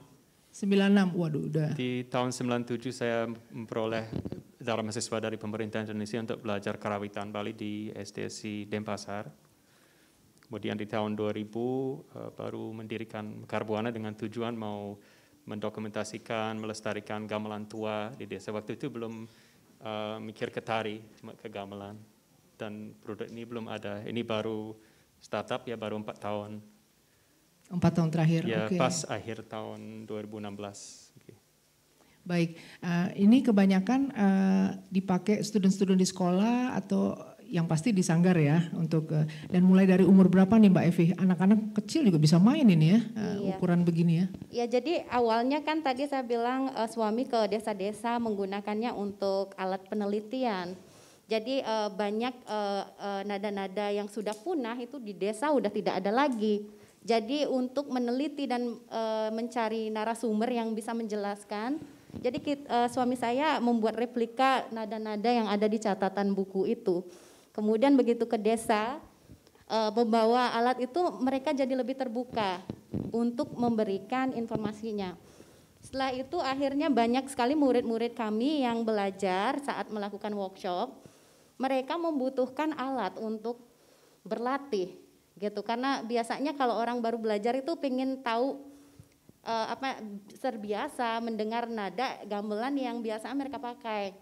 Speaker 4: 96, waduh udah.
Speaker 3: Di tahun 97 saya memperoleh darah mahasiswa dari pemerintah Indonesia untuk belajar kerawitan Bali di SDSI Denpasar. Kemudian di tahun 2000 eh, baru mendirikan Karbuana dengan tujuan mau mendokumentasikan, melestarikan gamelan tua di desa. Waktu itu belum uh, mikir ke tari, cuma ke gamelan. Dan produk ini belum ada. Ini baru startup ya baru empat tahun.
Speaker 1: Empat tahun terakhir. Ya, okay. pas
Speaker 3: akhir tahun 2016. Okay.
Speaker 4: Baik, uh, ini kebanyakan uh, dipakai student-student di sekolah atau yang pasti di sanggar ya untuk uh, dan mulai dari umur berapa nih Mbak Evi? Anak-anak kecil juga bisa main ini ya uh, iya. ukuran begini
Speaker 1: ya?
Speaker 6: Ya jadi awalnya kan tadi saya bilang uh, suami ke desa-desa menggunakannya untuk alat penelitian. Jadi uh, banyak nada-nada uh, uh, yang sudah punah itu di desa udah tidak ada lagi. Jadi untuk meneliti dan e, mencari narasumber yang bisa menjelaskan, jadi kita, e, eh, suami saya membuat replika nada-nada yang ada di catatan buku itu. Kemudian begitu ke desa, e, membawa alat itu mereka jadi lebih terbuka untuk memberikan informasinya. Setelah itu akhirnya banyak sekali murid-murid kami yang belajar saat melakukan workshop. Mereka membutuhkan alat untuk berlatih gitu karena biasanya kalau orang baru belajar itu pengen tahu uh, apa terbiasa mendengar nada gamelan yang biasa mereka pakai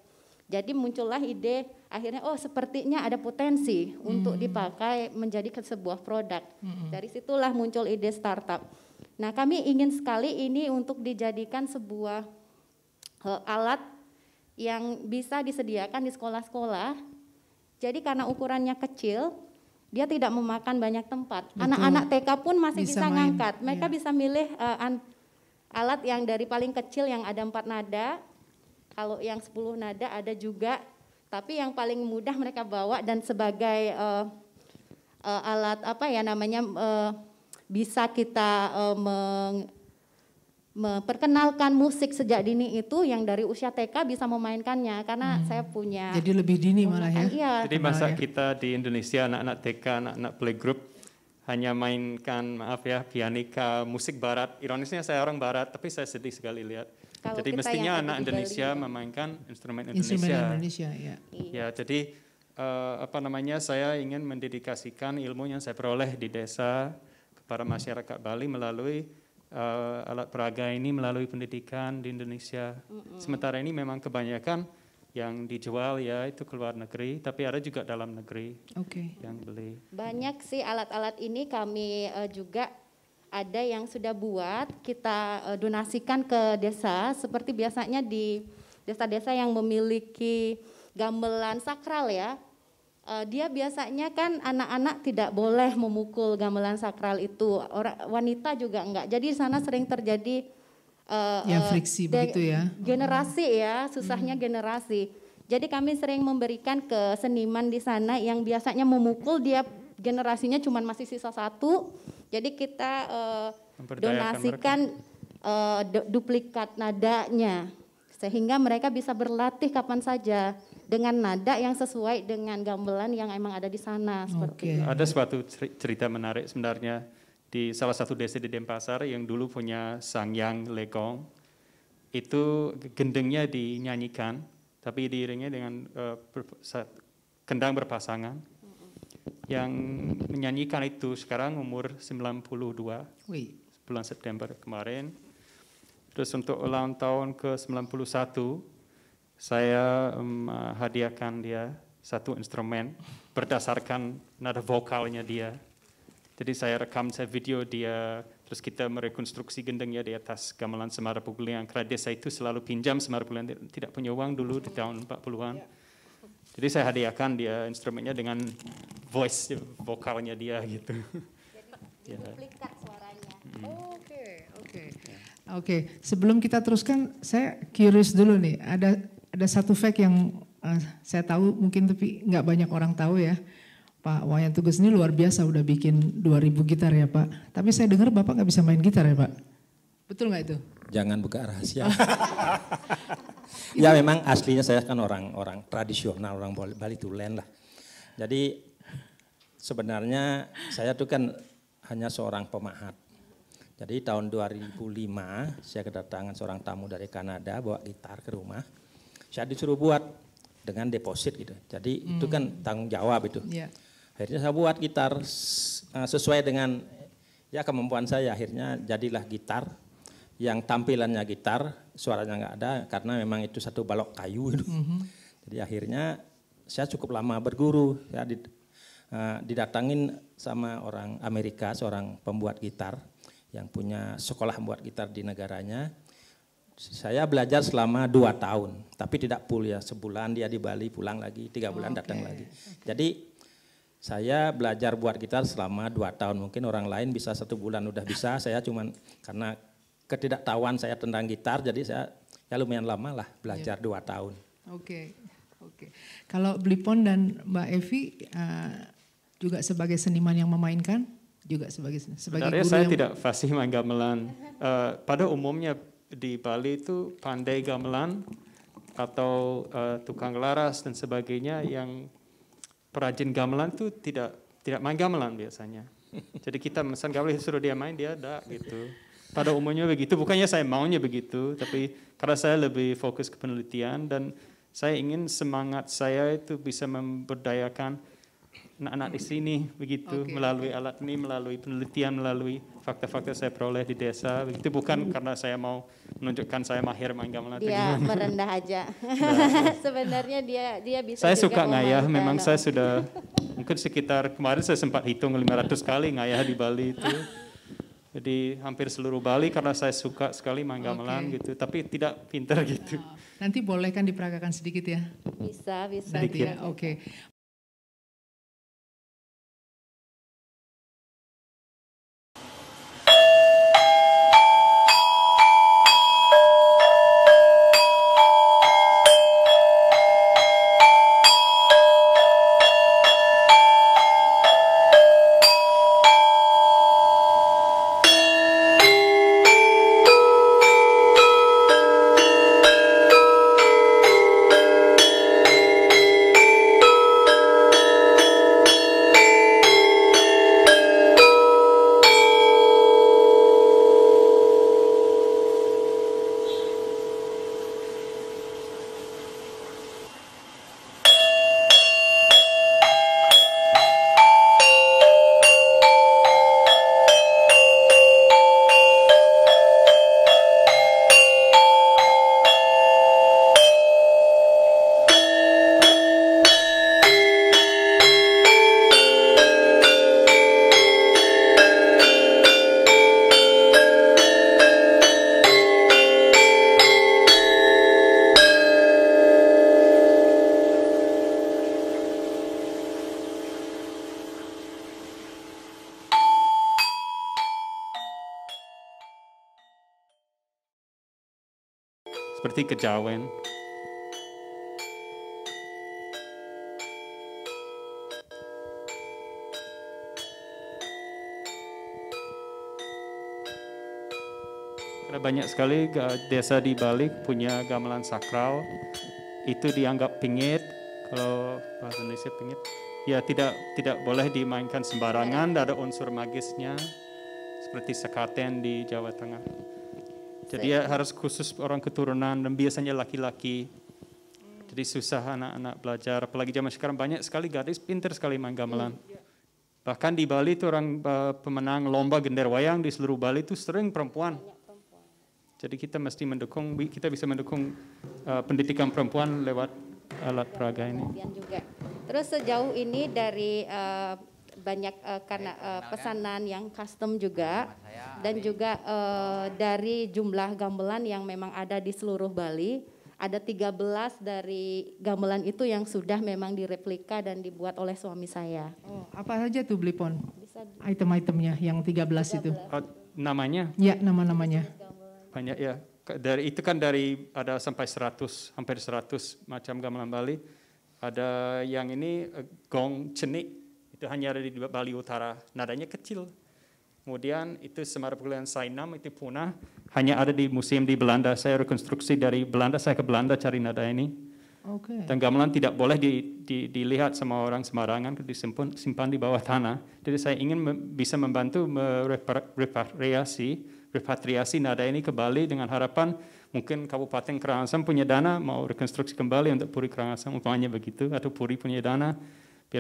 Speaker 6: jadi muncullah ide akhirnya oh sepertinya ada potensi hmm. untuk dipakai menjadi sebuah produk hmm. dari situlah muncul ide startup nah kami ingin sekali ini untuk dijadikan sebuah uh, alat yang bisa disediakan di sekolah-sekolah jadi karena ukurannya kecil dia tidak memakan banyak tempat. Anak-anak TK pun masih bisa, bisa ngangkat. Main. Mereka ya. bisa milih uh, an alat yang dari paling kecil yang ada empat nada, kalau yang sepuluh nada ada juga, tapi yang paling mudah mereka bawa dan sebagai uh, uh, alat apa ya namanya uh, bisa kita uh, meng memperkenalkan musik sejak dini itu yang dari usia TK bisa memainkannya karena hmm. saya punya jadi lebih dini oh, malah ya iya, jadi masa ya?
Speaker 3: kita di Indonesia anak-anak TK anak-anak playgroup hanya mainkan maaf ya pianika musik barat ironisnya saya orang barat tapi saya sedih sekali lihat
Speaker 4: Kalau jadi mestinya anak Indonesia
Speaker 3: Bali, gitu. memainkan instrumen Indonesia instrumen Indonesia ya ya jadi uh, apa namanya saya ingin mendedikasikan ilmu yang saya peroleh di desa kepada masyarakat Bali melalui uh, alat peraga ini melalui pendidikan di Indonesia. Mm -mm. Sementara ini memang kebanyakan yang dijual ya itu ke luar negeri, tapi ada juga dalam negeri okay. yang beli.
Speaker 6: Banyak sih alat-alat ini kami uh, juga ada yang sudah buat kita uh, donasikan ke desa seperti biasanya di desa-desa yang memiliki gamelan sakral ya uh, dia biasanya kan anak-anak tidak boleh memukul gamelan sakral itu orang wanita juga enggak jadi di sana sering terjadi uh, ya eh, friksi uh, begitu ya generasi ya susahnya hmm. generasi jadi kami sering memberikan ke seniman di sana yang biasanya memukul dia generasinya cuma masih sisa satu jadi kita uh,
Speaker 1: donasikan
Speaker 6: uh, duplikat nadanya sehingga mereka bisa berlatih kapan saja dengan nada yang sesuai dengan gamelan yang emang ada di sana. Seperti okay.
Speaker 3: Ada suatu cerita menarik sebenarnya di salah satu desa di Denpasar yang dulu punya Sangyang Legong itu gendengnya dinyanyikan tapi diiringi dengan uh, kendang berpasangan yang menyanyikan itu sekarang umur 92 bulan September kemarin terus untuk ulang tahun ke 91 saya um, hadiahkan dia satu instrumen berdasarkan nada vokalnya dia. Jadi saya rekam, saya video dia, terus kita merekonstruksi gendengnya di atas gamelan Semara Pugulian. Karena desa itu selalu pinjam Semar Pugulian, tidak punya uang dulu di tahun 40-an. Jadi saya hadiahkan dia instrumennya dengan voice vokalnya dia gitu. Jadi
Speaker 6: ya.
Speaker 4: Oke, oke. Oke, sebelum kita teruskan, saya curious dulu nih. Ada ada satu fact yang uh, saya tahu mungkin tapi nggak banyak orang tahu ya. Pak Wayan Tugas ini luar biasa udah bikin 2000 gitar ya Pak. Tapi saya dengar Bapak nggak bisa main gitar ya Pak. Betul nggak itu?
Speaker 5: Jangan buka rahasia. Oh. ya memang aslinya saya kan orang-orang tradisional, orang Bali Tulen lah. Jadi sebenarnya saya tuh kan hanya seorang pemahat. Jadi tahun 2005 saya kedatangan seorang tamu dari Kanada bawa gitar ke rumah saya disuruh buat dengan deposit gitu. Jadi hmm. itu kan hmm. tanggung jawab itu. Yeah. Akhirnya saya buat gitar eh, sesuai dengan ya kemampuan saya. Akhirnya jadilah gitar yang tampilannya gitar, suaranya nggak ada karena memang itu satu balok kayu Gitu. Mm -hmm. Jadi akhirnya saya cukup lama berguru. Saya eh, didatangin sama orang Amerika, seorang pembuat gitar yang punya sekolah membuat gitar di negaranya saya belajar selama dua tahun, tapi tidak full ya. Sebulan dia di Bali, pulang lagi, tiga bulan oh, datang lagi. Jadi saya belajar buat gitar selama dua tahun. Mungkin orang lain bisa satu bulan udah bisa, saya cuman karena ketidaktahuan saya tentang gitar, jadi saya ya lumayan lama lah belajar yeah. dua tahun.
Speaker 4: Oke, okay. oke. Okay. Kalau Blipon dan Mbak Evi uh, juga sebagai seniman yang memainkan, juga sebagai sebagai Sebenarnya guru saya yang...
Speaker 3: tidak fasih main gamelan. Uh, eh, pada umumnya di Bali itu pandai gamelan atau uh, tukang laras dan sebagainya yang perajin gamelan itu tidak tidak main gamelan biasanya. Jadi kita memesan gamelan suruh dia main dia ada gitu. Pada umumnya begitu, bukannya saya maunya begitu, tapi karena saya lebih fokus ke penelitian dan saya ingin semangat saya itu bisa memberdayakan anak-anak di sini begitu okay. melalui alat ini, melalui penelitian, melalui fakta-fakta saya peroleh di desa. Begitu bukan hmm. karena saya mau menunjukkan saya mahir mangga gamelan. Dia merendah
Speaker 6: aja. Nah. Sebenarnya dia dia bisa. Saya suka ngayah. Memang saya
Speaker 3: sudah mungkin sekitar kemarin saya sempat hitung 500 kali ngayah di Bali itu. Jadi hampir seluruh Bali karena saya suka sekali mangga gamelan okay. gitu, tapi tidak pinter gitu.
Speaker 4: Nah, nanti boleh kan diperagakan sedikit ya?
Speaker 1: Bisa, bisa. Sedikit. Ya, Oke. Okay.
Speaker 3: di Kejawen. Karena banyak sekali desa di Bali punya gamelan sakral, itu dianggap pingit, kalau bahasa Indonesia pingit, ya tidak tidak boleh dimainkan sembarangan, ada unsur magisnya, seperti sekaten di Jawa Tengah. Jadi ya harus khusus orang keturunan dan biasanya laki-laki. Jadi susah anak-anak belajar. Apalagi zaman sekarang banyak sekali gadis pinter sekali main gamelan. Iya, iya. Bahkan di Bali itu orang uh, pemenang lomba gender wayang di seluruh Bali itu sering perempuan. Jadi kita mesti mendukung, kita bisa mendukung uh, pendidikan perempuan lewat alat peraga ini.
Speaker 6: Terus sejauh ini dari uh, banyak uh, karena uh, pesanan yang custom juga dan juga uh, dari jumlah gamelan yang memang ada di seluruh Bali ada 13 dari gamelan itu yang sudah memang direplika dan dibuat oleh suami saya. Oh,
Speaker 4: apa saja tuh beli pon? Item-itemnya yang 13, 13 itu. Oh, namanya? Ya, nama-namanya.
Speaker 3: Banyak ya. Dari itu kan dari ada sampai 100, hampir 100 macam gamelan Bali. Ada yang ini gong cenik itu hanya ada di Bali Utara, nadanya kecil. Kemudian itu Semar Pukulan Sainam itu punah, hanya ada di museum di Belanda. Saya rekonstruksi dari Belanda, saya ke Belanda cari nada ini. Okay. Dan gamelan tidak boleh di, di, dilihat sama orang sembarangan, disimpan simpan di bawah tanah. Jadi saya ingin me, bisa membantu merepatriasi repatriasi nada ini ke Bali dengan harapan mungkin Kabupaten Kerangasan punya dana mau rekonstruksi kembali untuk Puri Kerangasan, umpamanya begitu atau Puri punya dana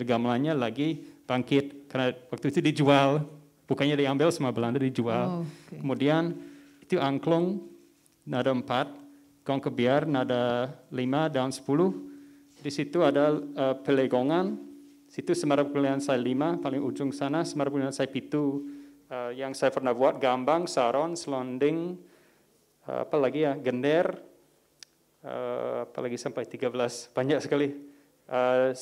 Speaker 3: Gamelannya lagi bangkit karena waktu itu dijual, bukannya diambil sama Belanda dijual. Oh, okay. Kemudian itu angklung nada empat, gong kebiar nada lima dan sepuluh. Di situ ada uh, pelegongan, situ semarang pilihan saya lima paling ujung sana semarang pilihan saya pitu uh, yang saya pernah buat gambang, saron, selonding, uh, apa lagi ya, gender, uh, apalagi sampai 13 banyak sekali uh,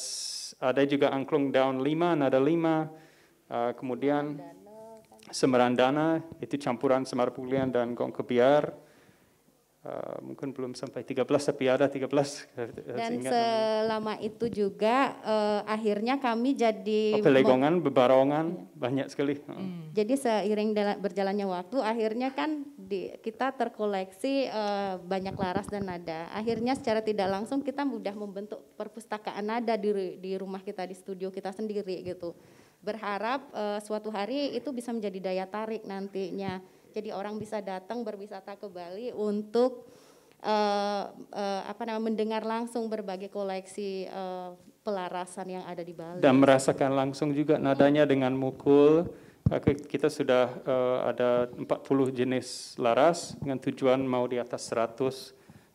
Speaker 3: ada eh, juga angklung daun lima, nada lima. Uh, kemudian semerandana, itu campuran semar pulian dan gong kebiar. Uh, mungkin belum sampai 13 tapi ada 13 dan
Speaker 6: selama namanya. itu juga uh, akhirnya kami jadi oh, pelegongan
Speaker 3: bebarongan iya. banyak sekali hmm.
Speaker 6: jadi seiring berjalannya waktu akhirnya kan di, kita terkoleksi uh, banyak laras dan nada. Akhirnya secara tidak langsung kita mudah membentuk perpustakaan nada di, di rumah kita, di studio kita sendiri gitu. Berharap uh, suatu hari itu bisa menjadi daya tarik nantinya. Jadi orang bisa datang berwisata ke Bali untuk uh, uh, apa namanya mendengar langsung berbagai koleksi uh, pelarasan yang ada di Bali. Dan
Speaker 3: merasakan langsung juga nadanya dengan mukul kita sudah uh, ada 40 jenis laras dengan tujuan mau di atas 100.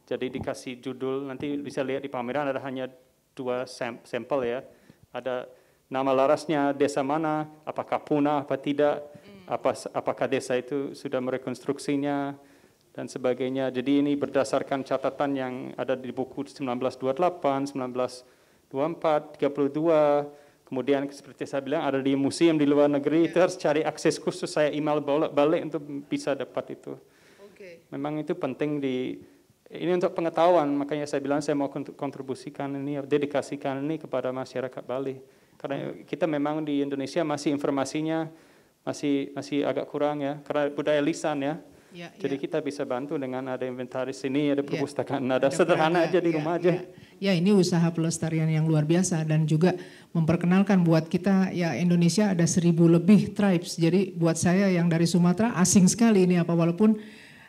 Speaker 3: Jadi dikasih judul, nanti bisa lihat di pameran ada hanya dua sampel ya. Ada nama larasnya desa mana, apakah punah apa tidak, hmm. apa, apakah desa itu sudah merekonstruksinya, dan sebagainya. Jadi ini berdasarkan catatan yang ada di buku 1928, 1924, 32, Kemudian seperti saya bilang ada di museum di luar negeri itu harus cari akses khusus saya email balik untuk bisa dapat itu. Okay. Memang itu penting di ini untuk pengetahuan makanya saya bilang saya mau kontribusikan ini dedikasikan ini kepada masyarakat Bali karena kita memang di Indonesia masih informasinya masih masih agak kurang ya karena budaya lisan ya. Yeah, Jadi yeah. kita bisa bantu dengan ada inventaris ini ada ya. perpustakaan, yeah. ada, sederhana aja di yeah, rumah ya. aja. Ya,
Speaker 4: yeah. ini usaha pelestarian yang luar biasa dan juga memperkenalkan buat kita ya Indonesia ada seribu lebih tribes. Jadi buat saya yang dari Sumatera asing sekali ini apa walaupun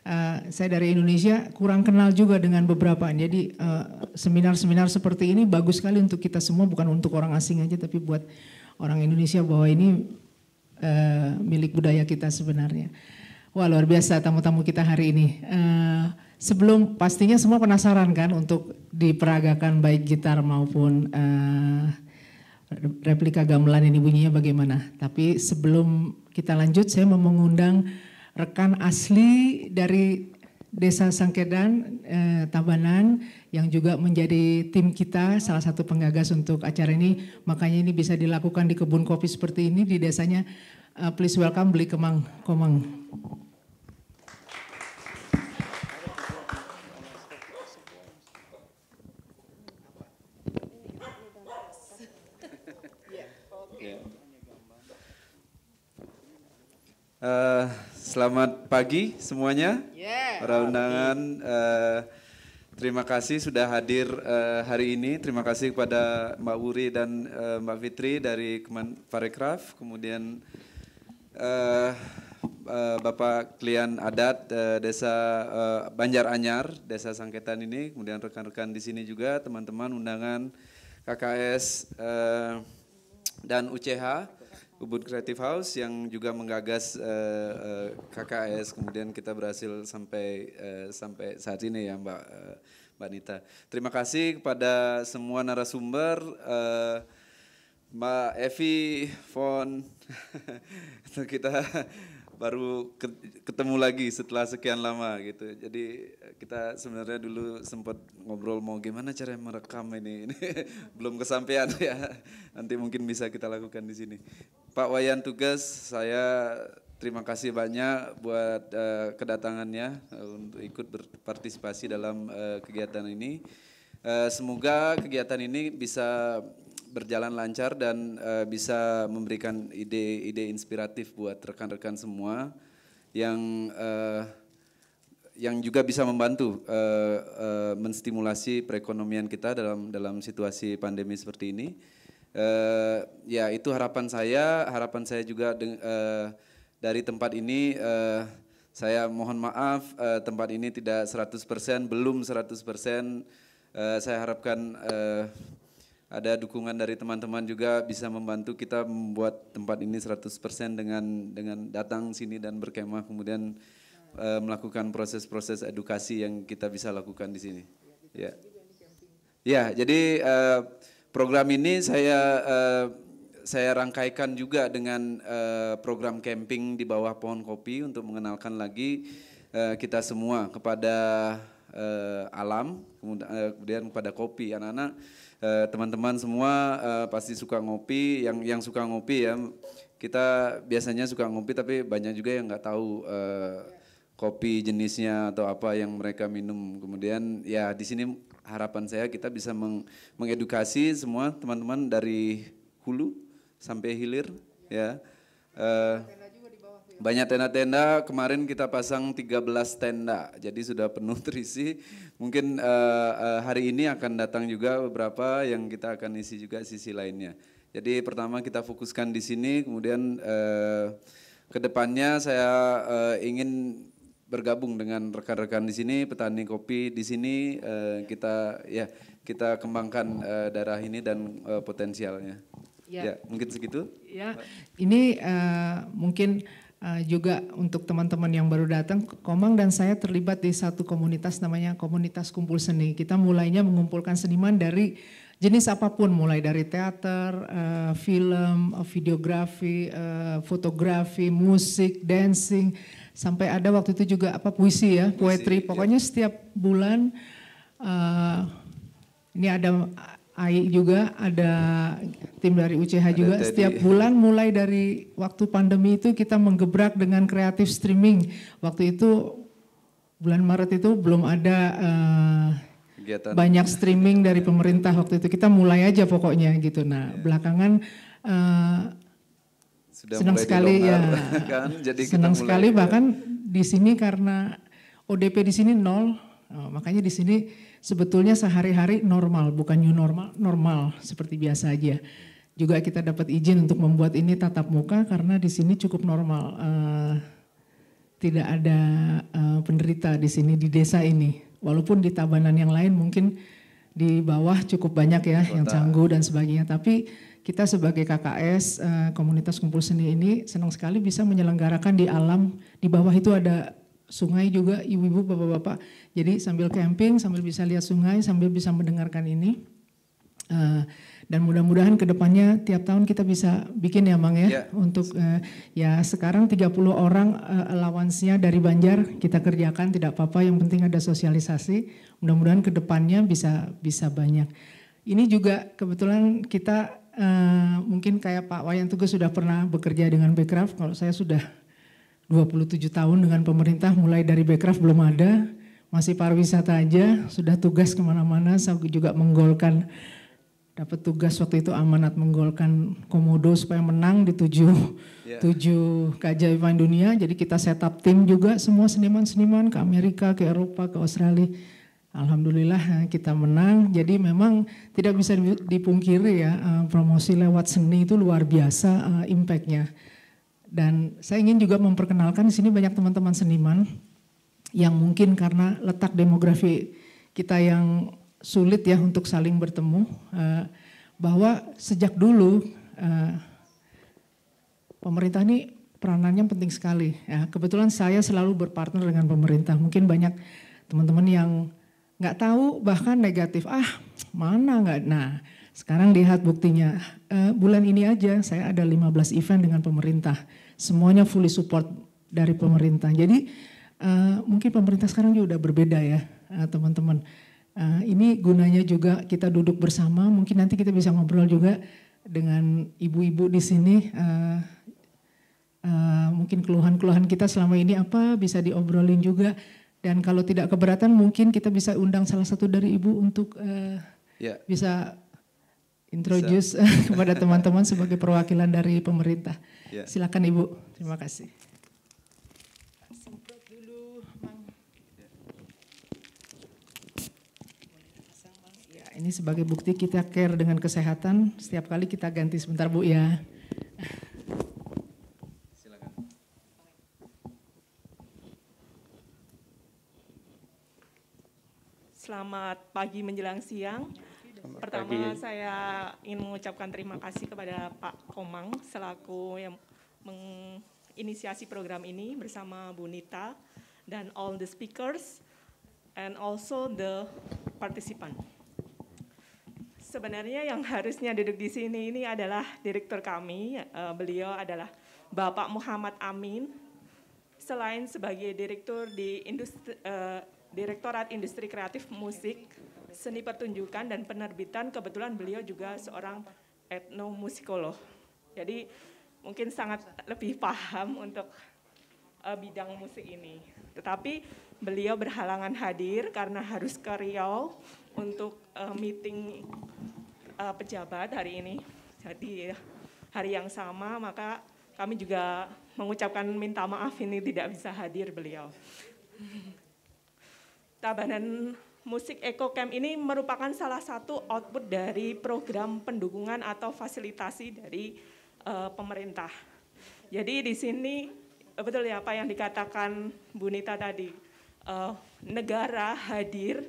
Speaker 4: Uh, saya dari Indonesia kurang kenal juga dengan beberapa. Jadi eh, seminar-seminar uh, seperti ini bagus sekali untuk kita semua, bukan untuk orang asing aja, tapi buat orang Indonesia bahwa ini uh, milik budaya kita sebenarnya. Wah luar biasa tamu-tamu kita hari ini. Uh, sebelum pastinya semua penasaran kan untuk diperagakan baik gitar maupun uh, replika gamelan ini bunyinya bagaimana. Tapi sebelum kita lanjut saya mau mengundang rekan asli dari Desa Sangkedan, eh, Tabanan yang juga menjadi tim kita salah satu penggagas untuk acara ini. Makanya ini bisa dilakukan di kebun kopi seperti ini di desanya. Uh, please welcome Beli Kemang Komang.
Speaker 7: Uh, selamat pagi semuanya. Yeah. Para undangan, uh, terima kasih sudah hadir uh, hari ini. Terima kasih kepada Mbak Wuri dan uh, Mbak Fitri dari Kemen Parekraf. Kemudian uh, Eh, Bapak klien Adat eh, Desa Banjaranyar, eh, Banjar Anyar, Desa Sangketan ini, kemudian rekan-rekan di sini juga, teman-teman undangan KKS dan UCH, Ubud Creative House yang juga menggagas KKS, kemudian kita berhasil sampai sampai saat ini ya Mbak Mbak Nita. Terima kasih kepada semua narasumber. Mbak Evi Fon kita baru ketemu lagi setelah sekian lama gitu. Jadi kita sebenarnya dulu sempat ngobrol mau gimana cara merekam ini. ini belum kesampaian ya. Nanti mungkin bisa kita lakukan di sini. Pak Wayan tugas saya terima kasih banyak buat uh, kedatangannya uh, untuk ikut berpartisipasi dalam uh, kegiatan ini. Uh, semoga kegiatan ini bisa berjalan lancar dan uh, bisa memberikan ide-ide inspiratif buat rekan-rekan semua yang uh, yang juga bisa membantu uh, uh, menstimulasi perekonomian kita dalam dalam situasi pandemi seperti ini. Uh, ya itu harapan saya, harapan saya juga deng, uh, dari tempat ini uh, saya mohon maaf uh, tempat ini tidak 100% belum 100% uh, saya harapkan uh, ada dukungan dari teman-teman juga bisa membantu kita membuat tempat ini 100% dengan dengan datang sini dan berkemah kemudian e, melakukan proses-proses edukasi yang kita bisa lakukan di sini. Ya. Ya, jadi e, program ini saya e, saya rangkaikan juga dengan e, program camping di bawah pohon kopi untuk mengenalkan lagi e, kita semua kepada e, alam, kemudian, kemudian kepada kopi. Anak-anak Eh, teman-teman uh, semua uh, pasti suka ngopi, yang yang suka ngopi ya. Kita biasanya suka ngopi tapi banyak juga yang nggak tahu uh, kopi jenisnya atau apa yang mereka minum. Kemudian ya di sini harapan saya kita bisa meng mengedukasi semua teman-teman dari hulu sampai hilir ya. Uh, banyak tenda-tenda, kemarin kita pasang 13 tenda, jadi sudah penuh terisi. Mungkin uh, uh, hari ini akan datang juga beberapa yang kita akan isi juga sisi lainnya. Jadi pertama kita fokuskan di sini, kemudian uh, eh, kedepannya saya uh, ingin bergabung dengan rekan-rekan di sini, petani kopi di sini, uh, kita ya kita kembangkan uh, daerah ini dan uh, potensialnya. Ya. ya, mungkin segitu. Ya, ini
Speaker 4: uh, mungkin uh, juga untuk teman-teman yang baru datang, Komang dan saya terlibat di satu komunitas namanya komunitas kumpul seni. Kita mulainya mengumpulkan seniman dari jenis apapun, mulai dari teater, uh, film, uh, videografi, uh, fotografi, musik, dancing, sampai ada waktu itu juga apa puisi ya, poetry. Iya. Pokoknya setiap bulan uh, ini ada AI juga, ada tim dari UCH ada juga. Tadi. Setiap bulan mulai dari waktu pandemi itu kita menggebrak dengan kreatif streaming. Waktu itu bulan Maret itu belum ada uh, banyak streaming dari pemerintah waktu itu. Kita mulai aja pokoknya gitu. Nah, ya. belakangan uh,
Speaker 7: Sudah senang sekali ya. kan? Jadi senang sekali mulai, bahkan
Speaker 4: di sini karena ODP di sini nol. Oh, makanya di sini sebetulnya sehari-hari normal, bukan new normal, normal seperti biasa aja. Juga kita dapat izin untuk membuat ini tatap muka karena di sini cukup normal. Uh, tidak ada uh, penderita di sini di desa ini. Walaupun di Tabanan yang lain mungkin di bawah cukup banyak ya Kota. yang canggu dan sebagainya. Tapi kita sebagai KKS uh, eh, komunitas kumpul seni ini senang sekali bisa menyelenggarakan di alam di bawah itu ada sungai juga ibu-ibu bapak-bapak jadi sambil camping sambil bisa lihat sungai sambil bisa mendengarkan ini uh, dan mudah-mudahan kedepannya tiap tahun kita bisa bikin ya Mang ya yeah. untuk uh, ya sekarang 30 orang uh, dari Banjar kita kerjakan tidak apa-apa yang penting ada sosialisasi mudah-mudahan kedepannya bisa bisa banyak ini juga kebetulan kita uh, mungkin kayak Pak Wayan Tugas sudah pernah bekerja dengan Bekraf kalau saya sudah 27 tahun dengan pemerintah mulai dari Bekraf belum ada, masih pariwisata aja, sudah tugas kemana-mana, saya juga menggolkan, dapat tugas waktu itu amanat menggolkan Komodo supaya menang di tujuh, yeah. tujuh keajaiban dunia, jadi kita setup tim juga semua seniman-seniman ke Amerika, ke Eropa, ke Australia. Alhamdulillah eh, kita menang. Jadi memang tidak bisa dipungkiri ya eh, promosi lewat seni itu luar biasa eh, impactnya. Dan saya ingin juga memperkenalkan di sini banyak teman-teman seniman yang mungkin karena letak demografi kita yang sulit ya untuk saling bertemu eh, bahwa sejak dulu eh, pemerintah ini peranannya penting sekali. Ya, kebetulan saya selalu berpartner dengan pemerintah. Mungkin banyak teman-teman yang nggak tahu bahkan negatif ah mana nggak nah sekarang lihat buktinya, uh, bulan ini aja saya ada 15 event dengan pemerintah. Semuanya fully support dari pemerintah. Jadi uh, mungkin pemerintah sekarang juga udah berbeda ya eh, teman-teman. Uh, ini gunanya juga kita duduk bersama, mungkin nanti kita bisa ngobrol juga dengan ibu-ibu di sini. Uh, uh, mungkin keluhan-keluhan kita selama ini apa bisa diobrolin juga. Dan kalau tidak keberatan mungkin kita bisa undang salah satu dari ibu untuk uh, ya. bisa introduce Bisa. kepada teman-teman sebagai perwakilan dari pemerintah. Ya. Silakan Ibu. Terima kasih. Ya, ini sebagai bukti kita care dengan kesehatan. Setiap kali kita ganti sebentar Bu ya.
Speaker 8: Selamat pagi menjelang siang. Pertama saya ingin mengucapkan terima kasih kepada Pak Komang selaku yang menginisiasi program ini bersama Bu Nita dan all the speakers and also the participant. Sebenarnya yang harusnya duduk di sini ini adalah direktur kami, uh, beliau adalah Bapak Muhammad Amin. Selain sebagai direktur di industri, uh, Direktorat Industri Kreatif Musik seni pertunjukan dan penerbitan kebetulan beliau juga seorang etnomusikolog. Jadi mungkin sangat lebih paham untuk uh, bidang musik ini. Tetapi beliau berhalangan hadir karena harus ke Riau untuk uh, meeting uh, pejabat hari ini. Jadi hari yang sama maka kami juga mengucapkan minta maaf ini tidak bisa hadir beliau. Tabanan Musik Eko Camp ini merupakan salah satu output dari program pendukungan atau fasilitasi dari uh, pemerintah. Jadi di sini eh, betul ya apa yang dikatakan Bu Nita tadi, uh, negara hadir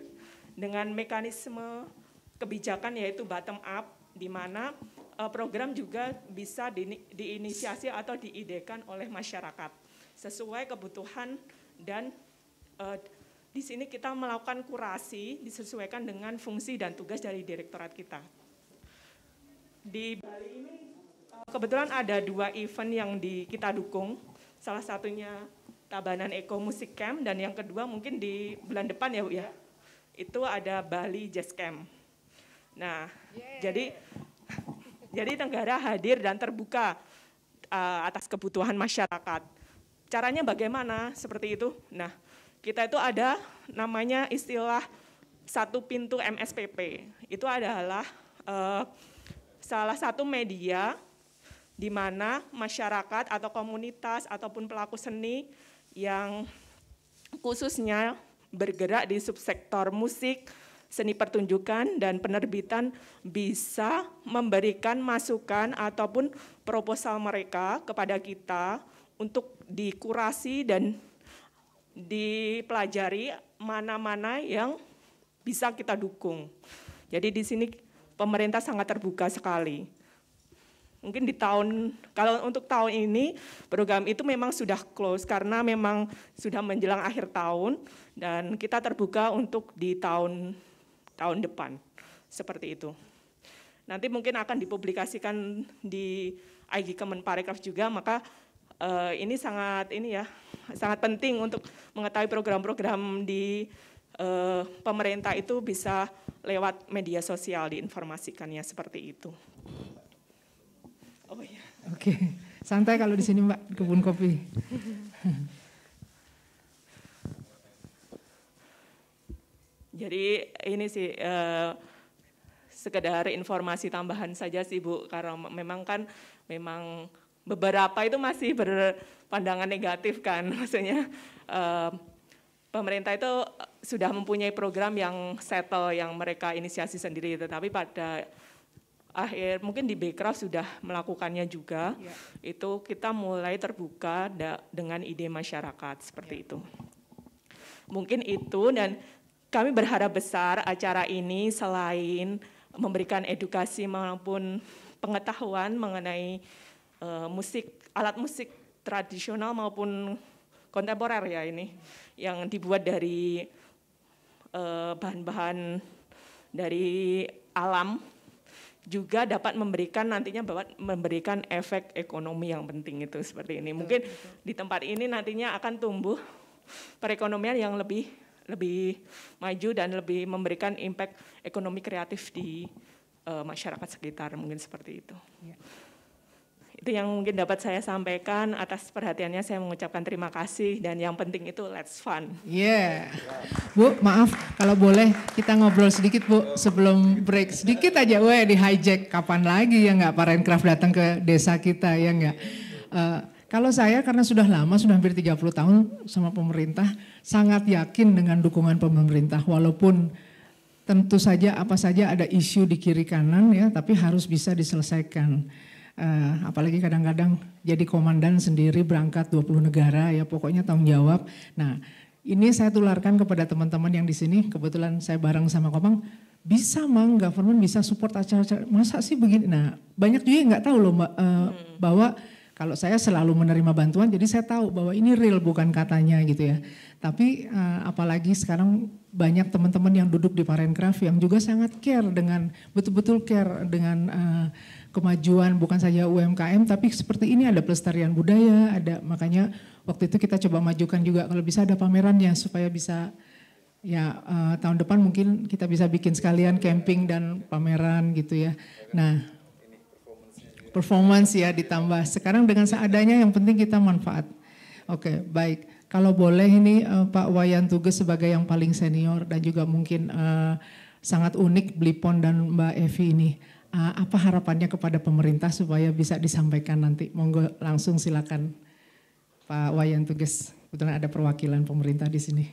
Speaker 8: dengan mekanisme kebijakan yaitu bottom up, di mana uh, program juga bisa di, diinisiasi atau diidekan oleh masyarakat sesuai kebutuhan dan uh, di sini kita melakukan kurasi disesuaikan dengan fungsi dan tugas dari direktorat kita. Di Bali ini eh, kebetulan ada dua event yang di, kita dukung. Salah satunya Tabanan Eco Music Camp dan yang kedua mungkin di bulan depan ya Bu ya. Itu ada Bali Jazz Camp. Nah, yeah. jadi jadi Tenggara hadir dan terbuka uh, atas kebutuhan masyarakat. Caranya bagaimana? Seperti itu. Nah, kita itu ada namanya istilah satu pintu MSPP. Itu adalah uh, salah satu media di mana masyarakat atau komunitas ataupun pelaku seni yang khususnya bergerak di subsektor musik, seni pertunjukan dan penerbitan bisa memberikan masukan ataupun proposal mereka kepada kita untuk dikurasi dan dipelajari mana-mana yang bisa kita dukung. Jadi di sini pemerintah sangat terbuka sekali. Mungkin di tahun kalau untuk tahun ini program itu memang sudah close karena memang sudah menjelang akhir tahun dan kita terbuka untuk di tahun tahun depan. Seperti itu. Nanti mungkin akan dipublikasikan di IG Kemenparekraf juga, maka uh, ini sangat ini ya sangat penting untuk mengetahui program-program di uh, pemerintah itu bisa lewat media sosial diinformasikannya seperti itu.
Speaker 4: Oh ya. Oke, santai kalau di sini Mbak kebun kopi.
Speaker 8: Jadi ini sih uh, sekedar informasi tambahan saja sih Bu, karena memang kan memang beberapa itu masih berpandangan negatif kan, maksudnya ehm, pemerintah itu eh, sudah mempunyai program yang settle yang mereka inisiasi sendiri, tetapi pada akhir mungkin di bekraf sudah melakukannya juga, ya. itu kita mulai terbuka dengan ide masyarakat seperti ya. itu. Mungkin itu dan kami berharap besar acara ini selain memberikan edukasi maupun pengetahuan mengenai uh, musik alat musik tradisional maupun kontemporer ya ini yang dibuat dari eh, bahan-bahan dari alam juga dapat memberikan nantinya dapat memberikan efek ekonomi yang penting itu seperti ini. Mungkin di tempat ini nantinya akan tumbuh perekonomian yang lebih lebih maju dan lebih memberikan impact ekonomi kreatif di uh, masyarakat sekitar mungkin seperti itu. Yeah. Itu yang mungkin dapat saya sampaikan. Atas perhatiannya saya mengucapkan terima kasih dan yang penting itu let's fun. Yeah.
Speaker 4: Bu, maaf kalau boleh kita ngobrol sedikit Bu sebelum break. Sedikit aja, weh di hijack kapan lagi ya nggak Parencraft datang ke desa kita ya nggak. Uh, kalau saya karena sudah lama, sudah hampir 30 tahun sama pemerintah, sangat yakin dengan dukungan pemerintah walaupun tentu saja apa saja ada isu di kiri kanan ya, tapi harus bisa diselesaikan. Uh, apalagi kadang-kadang jadi komandan sendiri berangkat 20 negara ya pokoknya tanggung jawab. Nah, ini saya tularkan kepada teman-teman yang di sini kebetulan saya bareng sama Komang bisa mang government bisa support acara-acara masa sih begini. Nah, banyak juga yang nggak tahu loh mbak, uh, hmm. bahwa kalau saya selalu menerima bantuan, jadi saya tahu bahwa ini real bukan katanya gitu ya. Tapi uh, apalagi sekarang banyak teman-teman yang duduk di Parencraft yang juga sangat care dengan betul-betul care dengan uh, kemajuan bukan saja UMKM tapi seperti ini ada pelestarian budaya, ada makanya waktu itu kita coba majukan juga kalau bisa ada pamerannya supaya bisa ya uh, tahun depan mungkin kita bisa bikin sekalian camping dan pameran gitu ya. Nah, performance ya ditambah. Sekarang dengan seadanya yang penting kita manfaat. Oke, okay, baik. Kalau boleh ini uh, Pak Wayan Tugas sebagai yang paling senior dan juga mungkin uh, sangat unik Blipon dan Mbak Evi ini. Eh, apa harapannya kepada pemerintah supaya bisa disampaikan nanti? Monggo langsung silakan Pak Wayan Tugas. Kebetulan ada perwakilan pemerintah di sini.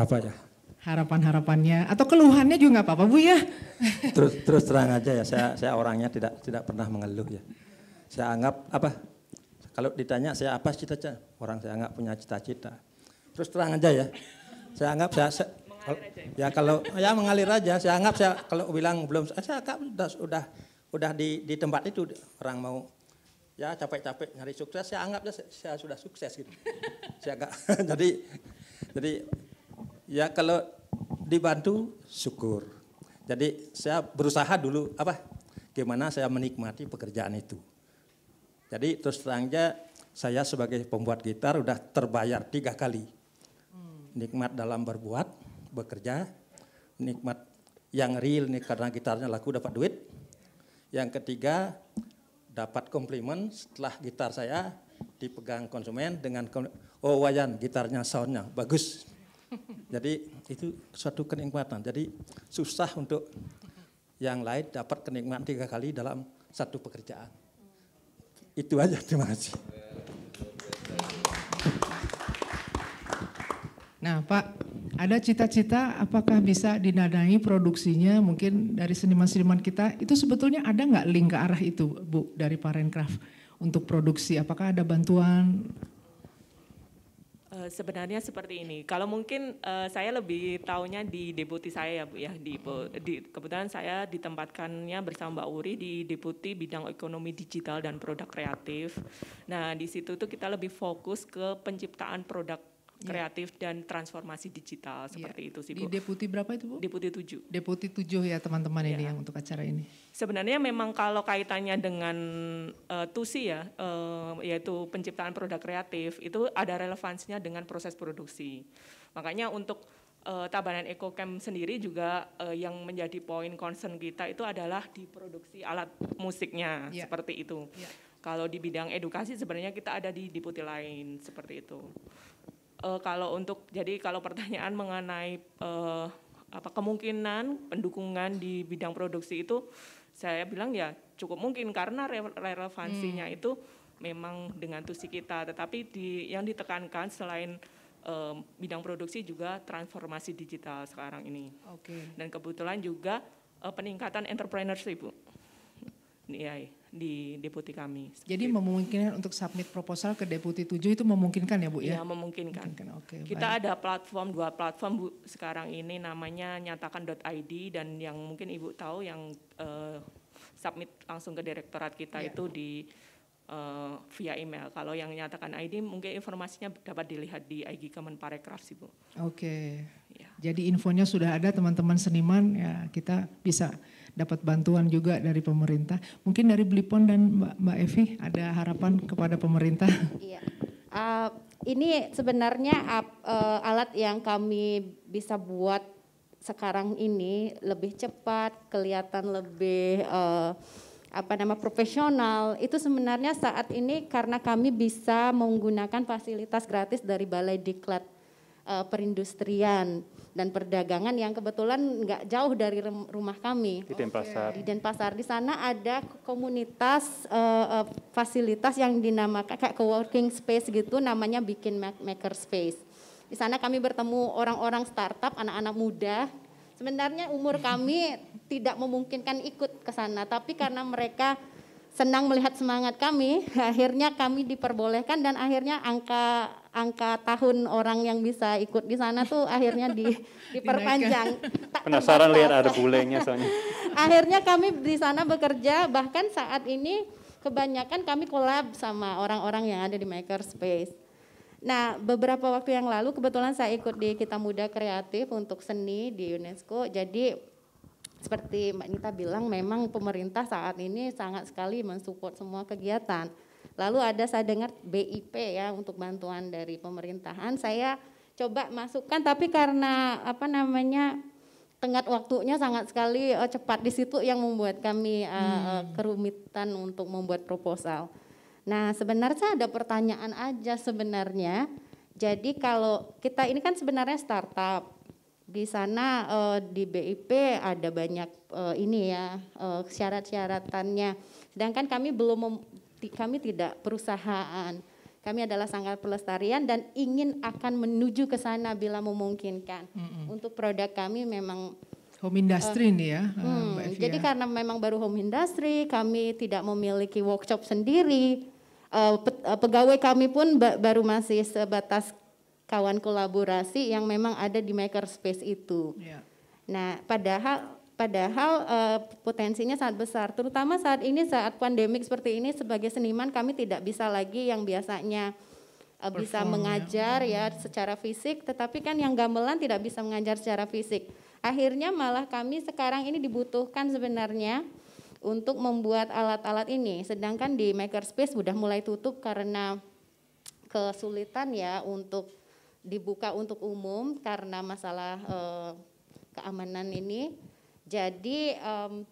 Speaker 4: Apa ya? Harapan-harapannya atau keluhannya juga nggak apa-apa Bu ya.
Speaker 5: Terus terus terang aja ya, saya saya orangnya tidak tidak pernah mengeluh ya. Saya anggap apa? Kalau ditanya saya apa cita-cita, orang saya nggak punya cita-cita. Terus terang aja ya. Saya anggap saya ya kalau ya mengalir aja saya anggap saya kalau bilang belum ah, saya anggap sudah sudah udah di, di tempat itu orang mau ya capek-capek nyari sukses saya anggap saya, saya sudah sukses gitu saya agak jadi jadi ya kalau dibantu syukur jadi saya berusaha dulu apa gimana saya menikmati pekerjaan itu jadi terus terangnya saya sebagai pembuat gitar udah terbayar tiga kali hmm. nikmat dalam berbuat bekerja, nikmat yang real nih karena gitarnya laku dapat duit. Yang ketiga dapat komplimen setelah gitar saya dipegang konsumen dengan oh Wayan gitarnya soundnya bagus. Jadi itu suatu kenikmatan. Jadi susah untuk yang lain dapat kenikmatan tiga kali dalam satu pekerjaan. Itu aja terima kasih.
Speaker 4: Nah Pak, ada cita-cita apakah bisa dinadai produksinya mungkin dari seniman-seniman kita? Itu sebetulnya ada nggak link ke arah itu, Bu, dari Parencraft untuk produksi? Apakah ada bantuan?
Speaker 8: Eh, sebenarnya seperti ini. Kalau mungkin uh, saya lebih tahunya di deputi saya ya Bu ya di, di kebetulan saya ditempatkannya bersama Mbak Uri di deputi bidang ekonomi digital dan produk kreatif. Nah, di situ tuh kita lebih fokus ke penciptaan produk Iya. kreatif dan transformasi digital iya. seperti yeah. itu sih Bu. Di deputi
Speaker 4: berapa itu Bu? Deputi 7. Deputi 7 ya teman-teman yeah. ini iya. yang untuk acara ini.
Speaker 8: Sebenarnya memang kalau kaitannya dengan uh, TUSI ya, uh, yaitu penciptaan produk kreatif itu ada relevansinya dengan proses produksi. Makanya untuk uh, Tabanan Eco Camp sendiri juga uh, yang menjadi poin concern kita itu adalah di produksi alat musiknya yeah. seperti itu. Yeah. Kalau di bidang edukasi sebenarnya kita ada di deputi lain seperti itu uh, kalau untuk jadi kalau pertanyaan mengenai uh, apa kemungkinan pendukungan di bidang produksi itu saya bilang ya cukup mungkin karena relevansinya hmm. itu memang dengan tusi kita tetapi di yang ditekankan selain um, bidang produksi juga transformasi digital sekarang ini. Okay. Dan kebetulan juga uh, peningkatan entrepreneurship, Bu. Iya di deputi kami. Jadi gitu. memungkinkan untuk
Speaker 4: submit proposal ke deputi 7 itu memungkinkan ya Bu ya? Iya memungkinkan.
Speaker 8: memungkinkan okay, Kita baik. ada platform, dua platform Bu sekarang ini namanya nyatakan.id dan yang mungkin Ibu tahu yang uh, submit langsung ke direktorat kita yeah. itu di uh, via email. Kalau yang nyatakan ID mungkin informasinya dapat dilihat di IG Kemenparekraf sih Bu.
Speaker 4: Oke. Okay. Ya. Jadi infonya sudah ada teman-teman seniman ya kita bisa dapat bantuan juga dari pemerintah. Mungkin dari Blipon dan Mbak, Mbak Evi ada harapan kepada pemerintah.
Speaker 6: Iya. Uh, ini sebenarnya uh, alat yang kami bisa buat sekarang ini lebih cepat, kelihatan lebih uh, apa nama profesional itu sebenarnya saat ini karena kami bisa menggunakan fasilitas gratis dari Balai Diklat uh, Perindustrian dan perdagangan yang kebetulan nggak jauh dari rumah kami. Di Denpasar. Di Denpasar. Di sana ada komunitas uh, fasilitas yang dinamakan kayak co-working space gitu namanya bikin maker space. Di sana kami bertemu orang-orang startup, anak-anak muda. Sebenarnya umur kami tidak memungkinkan ikut ke sana, tapi karena mereka senang melihat semangat kami, akhirnya kami diperbolehkan dan akhirnya angka angka tahun orang yang bisa ikut di sana tuh akhirnya di, diperpanjang.
Speaker 3: Tak Penasaran lihat ada bulenya soalnya.
Speaker 6: akhirnya kami di sana bekerja bahkan saat ini kebanyakan kami kolab sama orang-orang yang ada di makerspace. Nah, beberapa waktu yang lalu kebetulan saya ikut di Kita Muda Kreatif untuk seni di UNESCO. Jadi seperti Mbak Nita bilang memang pemerintah saat ini sangat sekali mensupport semua kegiatan. Lalu ada saya dengar BIP ya untuk bantuan dari pemerintahan. Saya coba masukkan tapi karena apa namanya tengah waktunya sangat sekali uh, cepat di situ yang membuat kami uh, kerumitan untuk membuat proposal. Nah, sebenarnya ada pertanyaan aja sebenarnya. Jadi kalau kita ini kan sebenarnya startup di sana uh, di BIP ada banyak uh, ini ya uh, syarat-syaratannya. Sedangkan kami belum kami tidak perusahaan. Kami adalah sangat pelestarian dan ingin akan menuju ke sana bila memungkinkan. Mm -hmm. Untuk produk kami memang
Speaker 4: home industry uh, nih ya. Hmm, Jadi ya.
Speaker 6: karena memang baru home industry, kami tidak memiliki workshop sendiri. Uh, pe pegawai kami pun ba baru masih sebatas kawan kolaborasi yang memang ada di makerspace itu. Yeah. Nah, padahal padahal uh, potensinya sangat besar, terutama saat ini saat pandemik seperti ini sebagai seniman kami tidak bisa lagi yang biasanya uh, bisa ya. mengajar ya. ya secara fisik, tetapi kan yang gamelan tidak bisa mengajar secara fisik. Akhirnya malah kami sekarang ini dibutuhkan sebenarnya untuk membuat alat-alat ini, sedangkan di makerspace sudah mulai tutup karena kesulitan ya untuk dibuka untuk umum karena masalah eh, keamanan ini. Jadi um,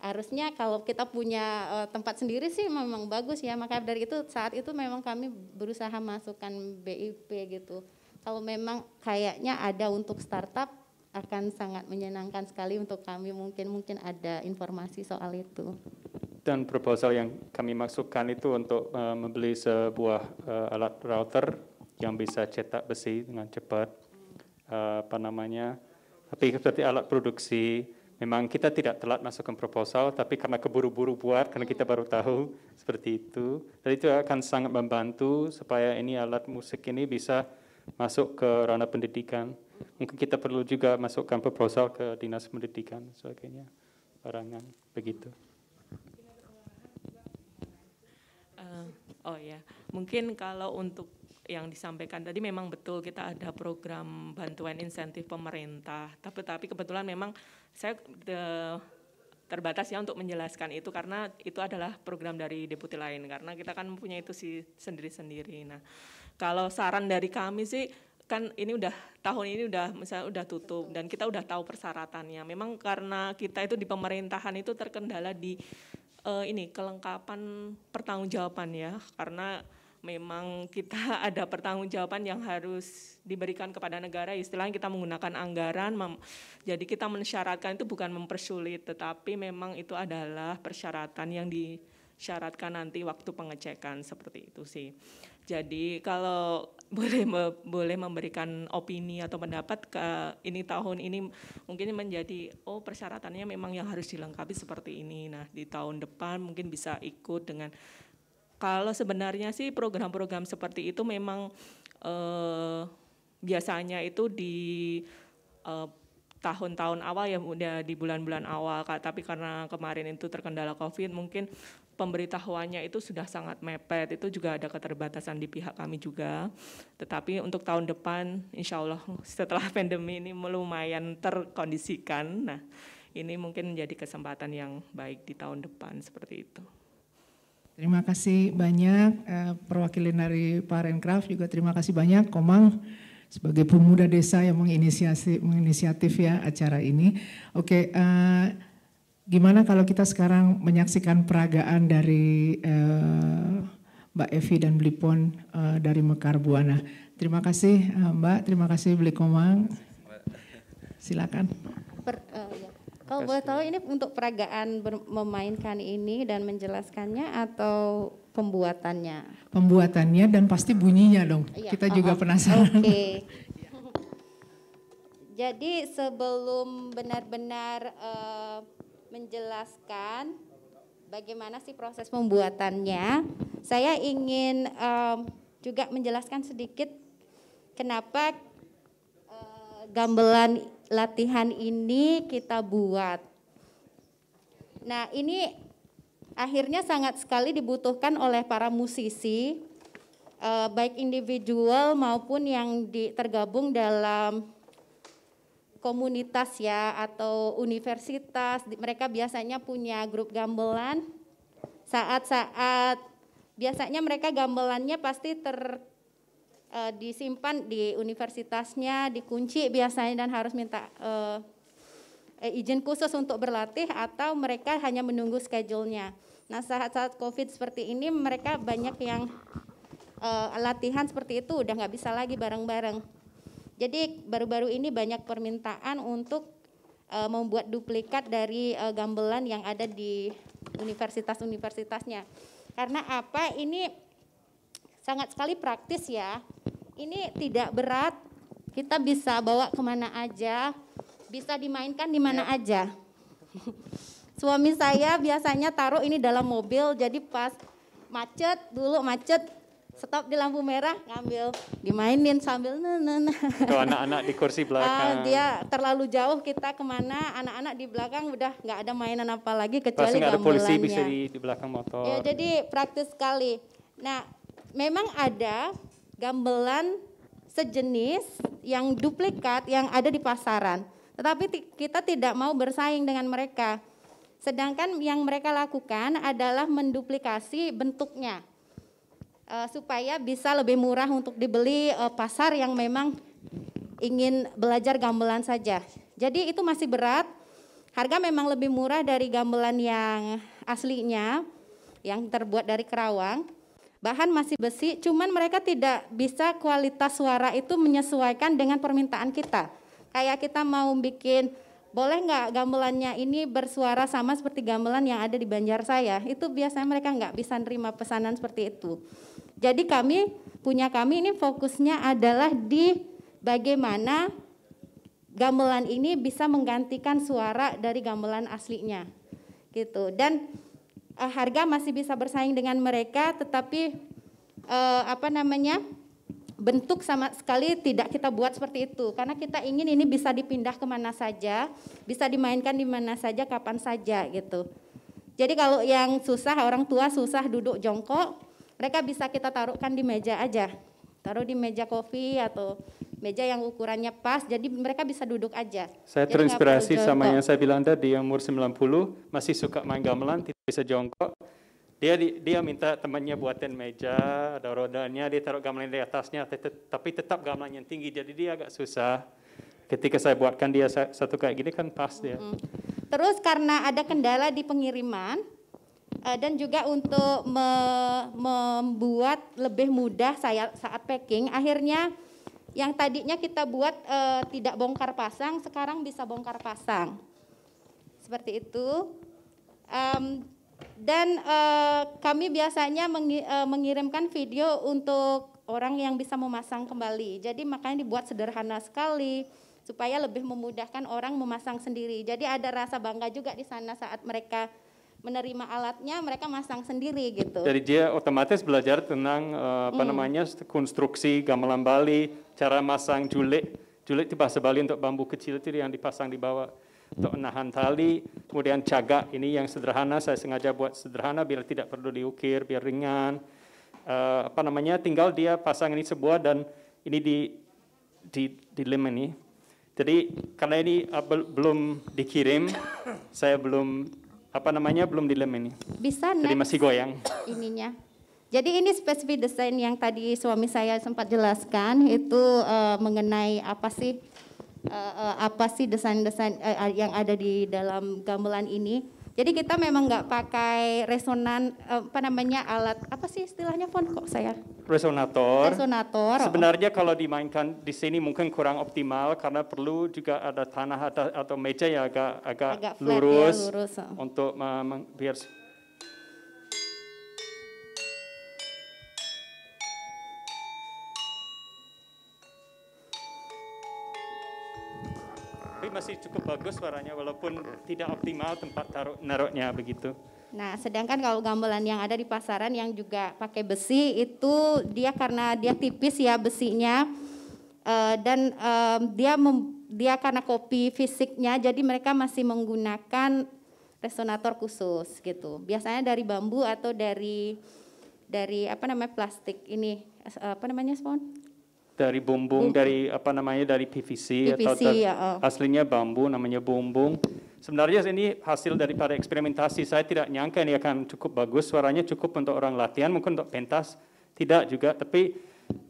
Speaker 6: harusnya kalau kita punya uh, tempat sendiri sih memang bagus ya. Maka dari itu saat itu memang kami berusaha masukkan BIP gitu. Kalau memang kayaknya ada untuk startup akan sangat menyenangkan sekali untuk kami mungkin mungkin ada informasi soal itu.
Speaker 3: Dan proposal yang kami masukkan itu untuk uh, membeli sebuah uh, alat router yang bisa cetak besi dengan cepat eh, apa namanya tapi seperti alat produksi memang kita tidak telat masukkan proposal tapi karena keburu-buru buat karena kita baru tahu seperti itu dan itu akan sangat membantu supaya ini alat musik ini bisa masuk ke ranah pendidikan mungkin kita perlu juga masukkan proposal ke dinas pendidikan sebagainya barangan begitu
Speaker 8: eh, oh ya mungkin kalau untuk yang disampaikan tadi memang betul kita ada program bantuan insentif pemerintah. Tapi tapi kebetulan memang saya the, eh, terbatas ya untuk menjelaskan itu karena itu adalah program dari deputi lain karena kita kan punya itu si sendiri-sendiri. Nah, kalau saran dari kami sih kan ini udah tahun ini udah misalnya udah tutup dan kita udah tahu persyaratannya. Memang karena kita itu di pemerintahan itu terkendala di uh, ini kelengkapan pertanggungjawaban ya karena memang kita ada pertanggungjawaban yang harus diberikan kepada negara. Istilahnya kita menggunakan anggaran, jadi kita mensyaratkan itu bukan mempersulit, tetapi memang itu adalah persyaratan yang disyaratkan nanti waktu pengecekan seperti itu sih. Jadi kalau boleh boleh memberikan opini atau pendapat ke ini tahun ini mungkin menjadi oh persyaratannya memang yang harus dilengkapi seperti ini. Nah, di tahun depan mungkin bisa ikut dengan kalau sebenarnya sih program-program seperti itu memang eh, biasanya itu di tahun eh, tahun-tahun awal ya udah di bulan-bulan awal kak tapi karena kemarin itu terkendala covid mungkin pemberitahuannya itu sudah sangat mepet itu juga ada keterbatasan di pihak kami juga tetapi untuk tahun depan insya Allah setelah pandemi ini lumayan terkondisikan nah ini mungkin menjadi kesempatan yang baik di tahun depan seperti itu.
Speaker 4: Terima kasih banyak eh, perwakilan dari Parencraft juga terima kasih banyak Komang sebagai pemuda desa yang menginisiasi menginisiatif ya acara ini. Oke, eh, gimana kalau kita sekarang menyaksikan peragaan dari eh, Mbak Evi dan Blipon eh, dari Mekar Buana. Terima kasih eh, Mbak, terima kasih Beli Komang. Silakan.
Speaker 6: Per, uh, ya. Kalau boleh tahu ini untuk peragaan memainkan ini dan menjelaskannya atau pembuatannya?
Speaker 4: Pembuatannya dan pasti bunyinya dong. Iya. Kita oh, juga penasaran. Oke. Okay.
Speaker 6: Jadi sebelum benar-benar uh, menjelaskan bagaimana sih proses pembuatannya, saya ingin um, juga menjelaskan sedikit kenapa uh, gamelan latihan ini kita buat. Nah, ini akhirnya sangat sekali dibutuhkan oleh para musisi eh, baik individual maupun yang di, tergabung dalam komunitas ya atau universitas mereka biasanya punya grup gamelan saat-saat biasanya mereka gamelannya pasti ter uh, disimpan di universitasnya, dikunci biasanya dan harus minta uh, izin khusus untuk berlatih atau mereka hanya menunggu schedule-nya. Nah saat-saat COVID seperti ini mereka banyak yang uh, latihan seperti itu udah nggak bisa lagi bareng-bareng. Jadi baru-baru ini banyak permintaan untuk uh, membuat duplikat dari uh, gamelan yang ada di universitas-universitasnya. Karena apa? Ini sangat sekali praktis ya. Ini tidak berat, kita bisa bawa kemana aja, bisa dimainkan di mana ya. aja. Suami saya biasanya taruh ini dalam mobil, jadi pas macet dulu macet stop di lampu merah ngambil dimainin sambil nenen nah, nah, nah.
Speaker 3: Kalau anak-anak di kursi ah, belakang dia
Speaker 6: terlalu jauh kita kemana anak-anak di belakang udah nggak ada mainan apa lagi kecuali Pasti ada polisi bisa di,
Speaker 3: di belakang motor ya
Speaker 6: jadi praktis sekali nah memang ada gamelan sejenis yang duplikat yang ada di pasaran. Tetapi kita tidak mau bersaing dengan mereka. Sedangkan yang mereka lakukan adalah menduplikasi bentuknya eh, supaya bisa lebih murah untuk dibeli eh, pasar yang memang ingin belajar gamelan saja. Jadi itu masih berat. Harga memang lebih murah dari gamelan yang aslinya yang terbuat dari kerawang bahan masih besi, cuman mereka tidak bisa kualitas suara itu menyesuaikan dengan permintaan kita. Kayak kita mau bikin, boleh nggak gamelannya ini bersuara sama seperti gamelan yang ada di Banjar saya? Itu biasanya mereka nggak bisa nerima pesanan seperti itu. Jadi kami, punya kami ini fokusnya adalah di bagaimana gamelan ini bisa menggantikan suara dari gamelan aslinya. Gitu. Dan uh, harga masih bisa bersaing dengan mereka, tetapi uh, apa namanya bentuk sama sekali tidak kita buat seperti itu karena kita ingin ini bisa dipindah kemana saja, bisa dimainkan di mana saja, kapan saja gitu. Jadi kalau yang susah orang tua susah duduk jongkok, mereka bisa kita taruhkan di meja aja taruh di meja kopi atau meja yang ukurannya pas jadi mereka bisa duduk aja. Saya jadi terinspirasi sama yang saya
Speaker 3: bilang tadi yang umur 90 masih suka main gamelan tidak bisa jongkok. Dia dia minta temannya buatin meja, ada rodanya, dia taruh gamelan di atasnya tapi tetap gamelan yang tinggi jadi dia agak susah. Ketika saya buatkan dia satu kayak gini kan pas dia.
Speaker 6: Terus karena ada kendala di pengiriman, Eh, dan juga untuk me membuat lebih mudah saya saat packing akhirnya yang tadinya kita buat e, tidak bongkar pasang sekarang bisa bongkar pasang seperti itu um, dan e, kami biasanya mengi e, mengirimkan video untuk orang yang bisa memasang kembali jadi makanya dibuat sederhana sekali supaya lebih memudahkan orang memasang sendiri. Jadi ada rasa bangga juga di sana saat mereka menerima alatnya mereka masang sendiri gitu. Jadi
Speaker 3: dia otomatis belajar tentang uh, apa mm. namanya konstruksi gamelan Bali, cara masang julik. Julik di bahasa Bali untuk bambu kecil itu yang dipasang di bawah untuk nahan tali, kemudian caga ini yang sederhana saya sengaja buat sederhana biar tidak perlu diukir, biar ringan. Uh, apa namanya tinggal dia pasang ini sebuah dan ini di di di lem ini. Jadi karena ini eh, belum dikirim, saya belum apa namanya belum dilem ini.
Speaker 6: Bisa Jadi masih goyang. Ininya. Jadi ini spesifik desain yang tadi suami saya sempat jelaskan itu uh, mengenai apa sih uh, uh, apa sih desain-desain uh, yang ada di dalam gamelan ini. Jadi kita memang nggak pakai resonan eh, apa namanya alat apa sih istilahnya font kok saya?
Speaker 3: Resonator.
Speaker 6: Resonator. Oh.
Speaker 3: Sebenarnya oh. kalau dimainkan di sini mungkin kurang optimal karena perlu juga ada tanah atau, meja yang agak agak, agak lurus, ya, lurus oh. untuk biar masih cukup bagus suaranya walaupun tidak optimal tempat taruh naruhnya begitu.
Speaker 6: Nah, sedangkan kalau gamelan yang ada di pasaran yang juga pakai besi itu dia karena dia tipis ya besinya uh, dan um, dia mem, dia karena kopi fisiknya jadi mereka masih menggunakan resonator khusus gitu. Biasanya dari bambu atau dari dari apa namanya plastik ini eh, apa namanya spon?
Speaker 3: dari bumbung dari apa namanya dari PVC, PVC atau ter, ya, oh. aslinya bambu namanya bumbung. Sebenarnya ini hasil para eksperimentasi saya tidak nyangka ini akan cukup bagus suaranya cukup untuk orang latihan mungkin untuk pentas tidak juga tapi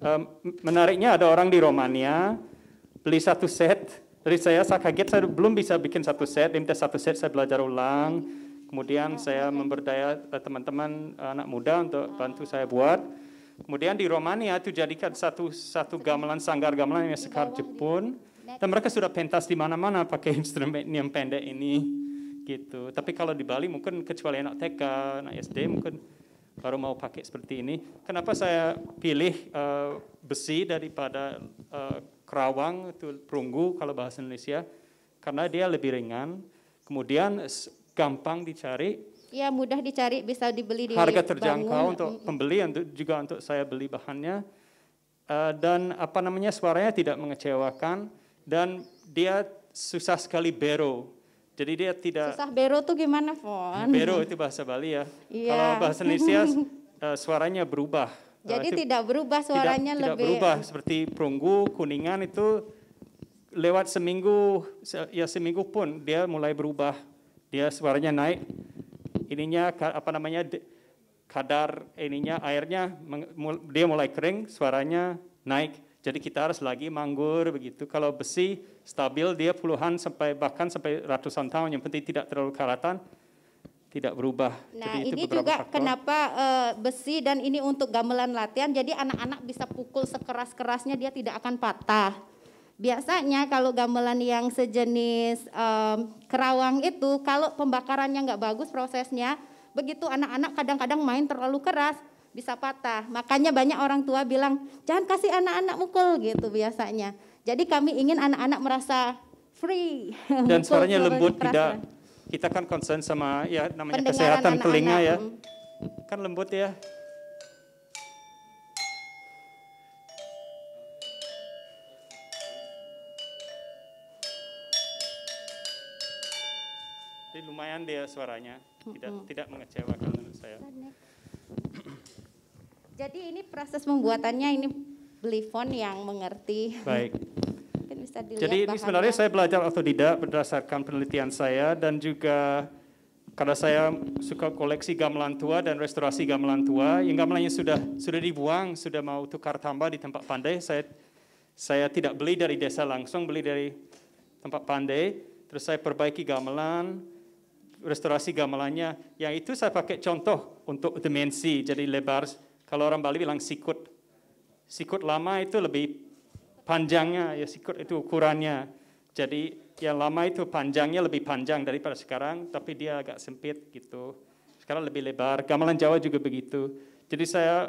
Speaker 3: um, menariknya ada orang di Romania beli satu set dari saya saya kaget saya belum bisa bikin satu set minta satu set saya belajar ulang kemudian oh, saya memberdaya eh, teman-teman anak muda untuk bantu saya buat Kemudian di Romania itu jadikan satu satu gamelan sanggar gamelan yang sekar Jepun dan mereka sudah pentas di mana-mana pakai instrumen yang pendek ini gitu. Tapi kalau di Bali mungkin kecuali anak TK, anak SD mungkin baru mau pakai seperti ini. Kenapa saya pilih uh, besi daripada uh, kerawang itu perunggu kalau bahasa Indonesia? Karena dia lebih ringan, kemudian gampang dicari
Speaker 6: Ya mudah dicari, bisa dibeli di harga terjangkau bangun. untuk
Speaker 3: pembeli, untuk juga untuk saya beli bahannya. Uh, dan apa namanya suaranya tidak mengecewakan dan dia susah sekali bero. Jadi dia tidak susah
Speaker 6: bero tuh gimana, Fon? Bero itu
Speaker 3: bahasa Bali ya. Yeah. Kalau bahasa Indonesia uh, suaranya berubah. Eh, Jadi uh, tidak
Speaker 6: berubah suaranya tidak, lebih. Tidak berubah
Speaker 3: seperti perunggu, kuningan itu lewat seminggu ya seminggu pun dia mulai berubah. Dia suaranya naik ininya apa namanya kadar ininya airnya dia mulai kering, suaranya naik. Jadi kita harus lagi manggur begitu. Kalau besi stabil dia puluhan sampai bahkan sampai ratusan tahun. Yang penting tidak terlalu karatan, tidak berubah.
Speaker 6: Nah jadi ini juga faktor. kenapa uh, besi dan ini untuk gamelan latihan. Jadi anak-anak bisa pukul sekeras-kerasnya dia tidak akan patah biasanya kalau gamelan yang sejenis um, kerawang itu kalau pembakarannya nggak bagus prosesnya begitu anak-anak kadang-kadang main terlalu keras bisa patah makanya banyak orang tua bilang jangan kasih anak-anak mukul gitu biasanya jadi kami ingin anak-anak merasa free dan suaranya lembut tidak
Speaker 3: kita kan concern sama ya namanya kesehatan telinga ya kan lembut ya dia suaranya, tidak -hmm. tidak
Speaker 1: mengecewakan menurut saya.
Speaker 6: Jadi ini proses pembuatannya ini beli font yang mengerti. Baik. bisa Jadi ini sebenarnya saya
Speaker 3: belajar atau tidak berdasarkan penelitian saya dan juga karena saya suka koleksi gamelan tua dan restorasi gamelan tua, yang gamelannya sudah sudah dibuang, sudah mau tukar tambah di tempat pandai, saya saya tidak beli dari desa langsung, beli dari tempat pandai, terus saya perbaiki gamelan, restorasi gamelannya, yang itu saya pakai contoh untuk dimensi, jadi lebar, kalau orang Bali bilang sikut. Sikut lama itu lebih panjangnya, ya sikut itu ukurannya. Jadi yang lama itu panjangnya lebih panjang daripada sekarang, tapi dia agak sempit gitu. Sekarang lebih lebar. Gamelan Jawa juga begitu. Jadi saya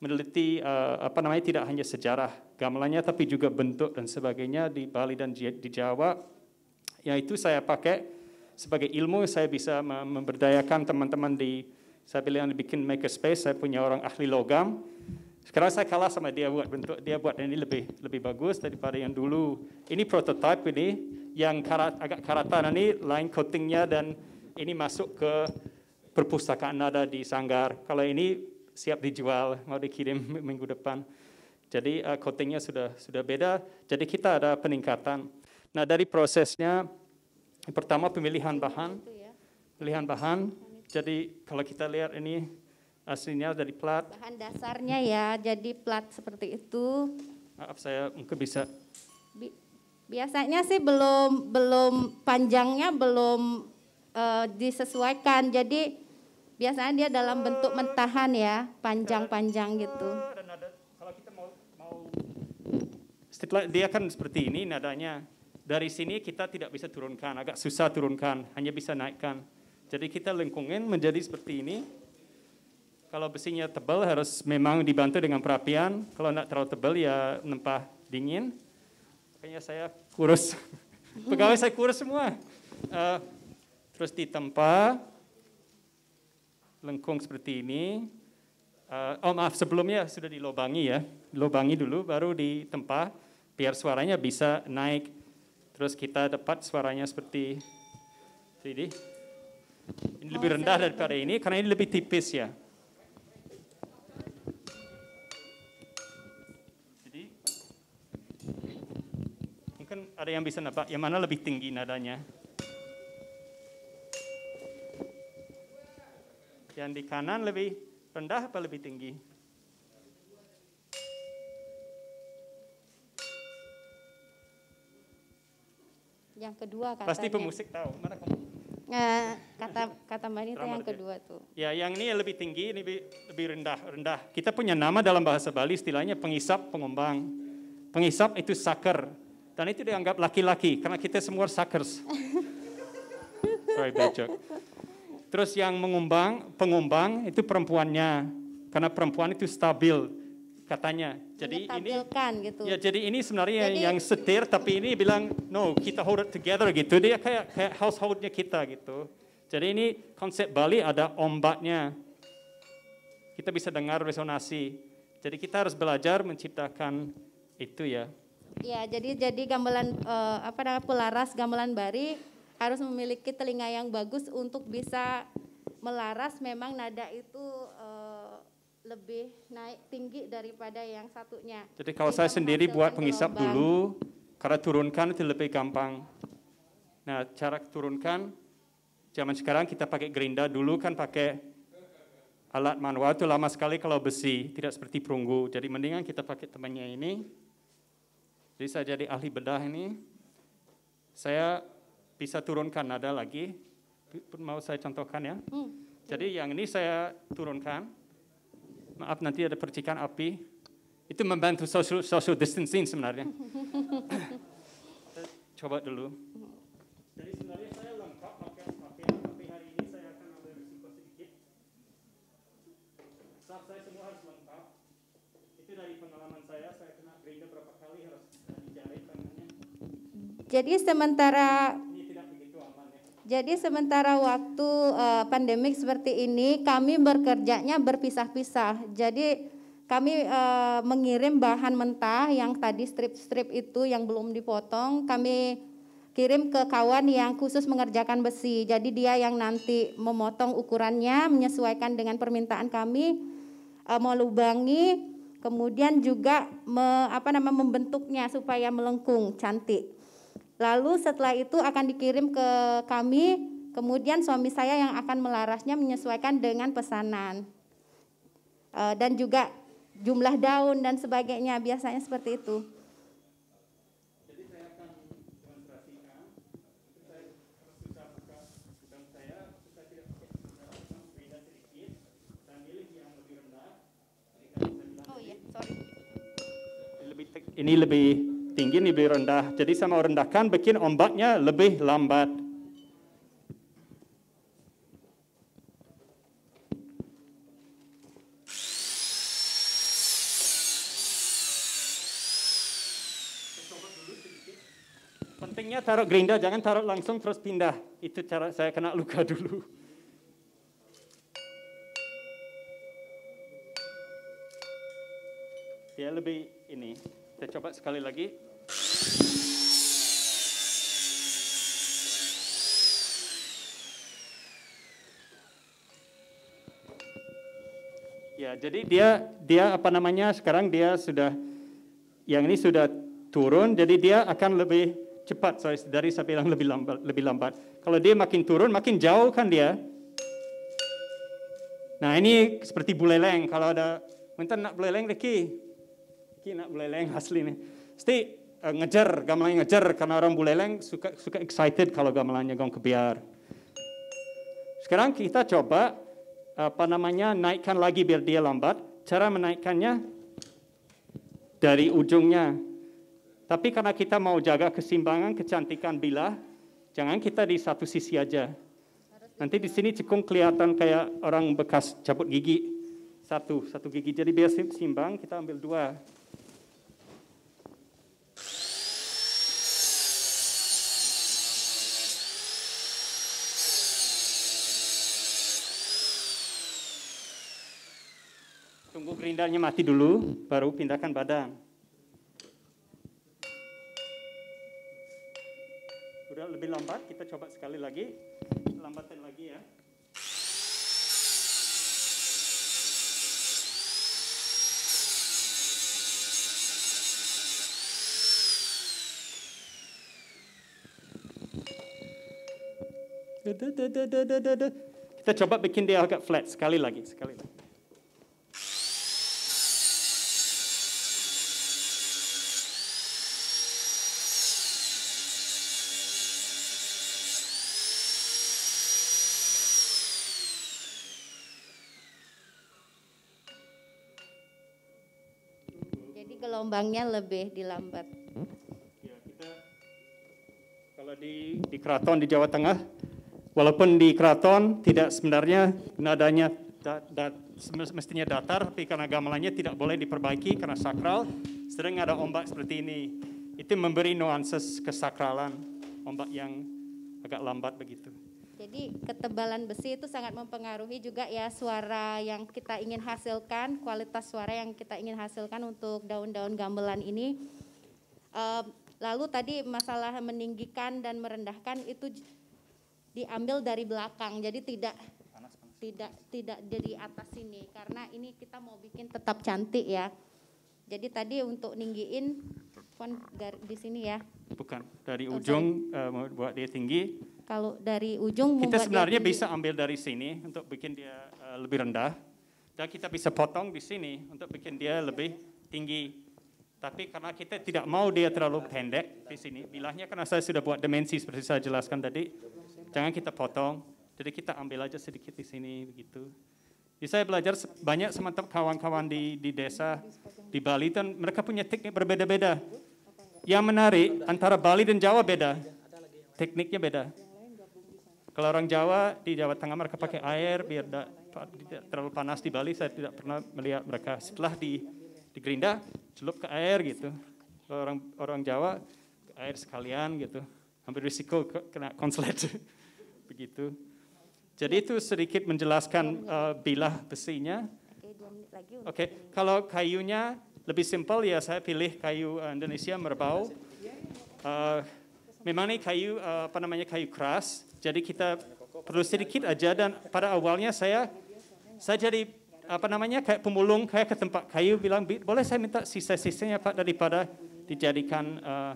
Speaker 3: meneliti uh, apa namanya tidak hanya sejarah gamelannya, tapi juga bentuk dan sebagainya di Bali dan di Jawa. Yang itu saya pakai sebagai ilmu saya bisa memberdayakan teman-teman di saya pilih yang bikin maker space saya punya orang ahli logam. Sekarang saya kalah sama dia buat bentuk dia buat ini lebih lebih bagus daripada yang dulu. Ini prototype ini yang karat, agak karatan ini line coatingnya dan ini masuk ke perpustakaan ada di Sanggar. Kalau ini siap dijual, mau dikirim minggu depan. Jadi uh, coatingnya sudah sudah beda. Jadi kita ada peningkatan. Nah dari prosesnya yang pertama pemilihan ya. bahan. Pemilihan bahan. Jadi kalau kita lihat ini aslinya eh, dari plat.
Speaker 6: Bahan dasarnya ya, jadi plat seperti itu.
Speaker 3: Maaf saya mungkin bisa.
Speaker 6: biasanya sih belum belum panjangnya belum uh, disesuaikan. Jadi biasanya dia dalam bentuk mentahan ya, panjang-panjang gitu.
Speaker 3: setelah dia kan seperti ini nadanya. Dari sini kita tidak bisa turunkan, agak susah turunkan, hanya bisa naikkan. Jadi kita lengkungin menjadi seperti ini. Kalau besinya tebal harus memang dibantu dengan perapian. Kalau tidak terlalu tebal ya nempah dingin. Makanya saya kurus. Pegawai saya kurus semua. Uh, terus ditempa, lengkung seperti ini. Uh, oh maaf, sebelumnya sudah dilobangi ya. Lobangi dulu baru ditempa biar suaranya bisa naik Terus kita dapat suaranya seperti ini. Ini lebih oh, rendah daripada ini karena ini lebih tipis ya. Jadi mungkin ada yang bisa nampak yang mana lebih tinggi nadanya. Yang di kanan lebih rendah apa lebih tinggi?
Speaker 6: yang kedua katanya. Pasti pemusik tahu. Mana kamu? kata kata Mbak itu yang ya? kedua tuh.
Speaker 3: Ya, yang ini lebih tinggi, ini lebih, lebih rendah, rendah. Kita punya nama dalam bahasa Bali istilahnya pengisap, pengombang. Pengisap itu saker. Dan itu dianggap laki-laki karena kita semua sakers. Sorry, bad Terus yang mengumbang, pengumbang itu perempuannya. Karena perempuan itu stabil, katanya. Jadi
Speaker 6: ini gitu.
Speaker 3: Ya jadi ini sebenarnya jadi, yang setir tapi ini bilang no, kita hold it together gitu. Dia kayak kayak householdnya kita gitu. Jadi ini konsep Bali ada ombaknya. Kita bisa dengar resonasi. Jadi kita harus belajar menciptakan itu ya.
Speaker 6: Ya, jadi jadi gamelan uh, apa namanya pelaras gamelan Bali harus memiliki telinga yang bagus untuk bisa melaras memang nada itu lebih naik tinggi daripada yang
Speaker 1: satunya.
Speaker 3: Jadi kalau saya sendiri buat pengisap dulu, karena turunkan itu lebih gampang. Nah, cara turunkan, zaman sekarang kita pakai gerinda, dulu kan pakai alat manual itu lama sekali kalau besi, tidak seperti perunggu. Jadi mendingan kita pakai temannya ini. Jadi saya jadi ahli bedah ini. Saya bisa turunkan nada lagi. Mau saya contohkan ya. Hmm. Jadi yang ini saya turunkan maaf nanti ada percikan api. Itu membantu social, social distancing sebenarnya. Coba dulu. Jadi
Speaker 6: Jadi sementara jadi sementara waktu uh, pandemik seperti ini kami bekerjanya berpisah-pisah. Jadi kami uh, mengirim bahan mentah yang tadi strip-strip itu yang belum dipotong kami kirim ke kawan yang khusus mengerjakan besi. Jadi dia yang nanti memotong ukurannya menyesuaikan dengan permintaan kami uh, eh, lubangi, kemudian juga me, apa nama membentuknya supaya melengkung cantik. Lalu setelah itu akan dikirim ke kami, kemudian suami saya yang akan melarasnya menyesuaikan dengan pesanan. E, dan juga jumlah daun dan sebagainya, biasanya seperti itu.
Speaker 3: ini lebih tinggi lebih rendah. Jadi saya mau rendahkan bikin ombaknya lebih lambat. Pentingnya taruh gerinda, jangan taruh langsung terus pindah. Itu cara saya kena luka dulu. Ya lebih ini kita coba sekali lagi. Ya, jadi dia dia apa namanya sekarang dia sudah yang ini sudah turun, jadi dia akan lebih cepat. Sorry, dari saya bilang lebih lambat, lebih lambat. Kalau dia makin turun, makin jauh kan dia. Nah ini seperti buleleng. Kalau ada minta nak buleleng lagi, Cina buleleng asli nih. Pasti uh, eh, ngejar, gamelan ngejar karena orang buleleng suka suka excited kalau gamelannya gong kebiar. Sekarang kita coba apa namanya naikkan lagi biar dia lambat. Cara menaikkannya dari ujungnya. Tapi karena kita mau jaga keseimbangan, kecantikan bilah, jangan kita di satu sisi aja. Nanti di sini cekung kelihatan kayak orang bekas cabut gigi satu satu gigi jadi biar seimbang kita ambil dua untuk mati dulu, baru pindahkan badan. Udah lebih lambat, kita coba sekali lagi. Lambatin lagi ya. Kita coba bikin dia agak flat sekali lagi, sekali lagi.
Speaker 6: berkembangnya lebih dilambat. Ya, kita,
Speaker 3: kalau di, di keraton di Jawa Tengah, walaupun di keraton tidak sebenarnya nadanya da, da, mestinya datar, tapi karena gamelannya tidak boleh diperbaiki karena sakral, sering ada ombak seperti ini. Itu memberi nuansa kesakralan, ombak yang agak lambat begitu.
Speaker 6: Jadi ketebalan besi itu sangat mempengaruhi juga ya suara yang kita ingin hasilkan, kualitas suara yang kita ingin hasilkan untuk daun-daun gamelan ini. Lalu tadi masalah meninggikan dan merendahkan itu diambil dari belakang, jadi tidak tidak tidak dari atas ini karena ini kita mau bikin tetap cantik ya. Jadi tadi untuk ninggiin font di sini ya.
Speaker 3: Bukan dari oh, ujung oh, uh, buat dia tinggi,
Speaker 6: kalau dari ujung kita sebenarnya
Speaker 3: bisa ambil dari sini untuk bikin dia eh, lebih rendah. Dan kita bisa potong di sini untuk bikin dia lebih tinggi. Tapi karena kita tidak mau dia terlalu pendek di sini, bilahnya karena saya sudah buat dimensi seperti saya jelaskan tadi, jangan kita potong. Jadi kita ambil aja sedikit di sini begitu. Jadi saya belajar banyak sama kawan-kawan di, di desa di Bali dan mereka punya teknik berbeda-beda. Yang menarik antara Bali dan Jawa beda. Tekniknya beda. Kalau orang Jawa di Jawa Tengah mereka ya. pakai air biar tidak terlalu panas di Bali. Saya tidak pernah melihat mereka setelah di di gerinda celup ke air gitu. Kalau orang orang Jawa air sekalian gitu. Hampir risiko kena konslet begitu. Jadi itu sedikit menjelaskan uh, bilah besinya. Oke, okay. kalau kayunya lebih simpel ya saya pilih kayu eh, Indonesia merbau. Uh, memang ini kayu uh, apa namanya kayu keras jadi kita perlu sedikit aja dan pada awalnya saya saya jadi apa namanya kayak pemulung kayak ke tempat kayu bilang boleh saya minta sisa-sisanya Pak daripada dijadikan uh,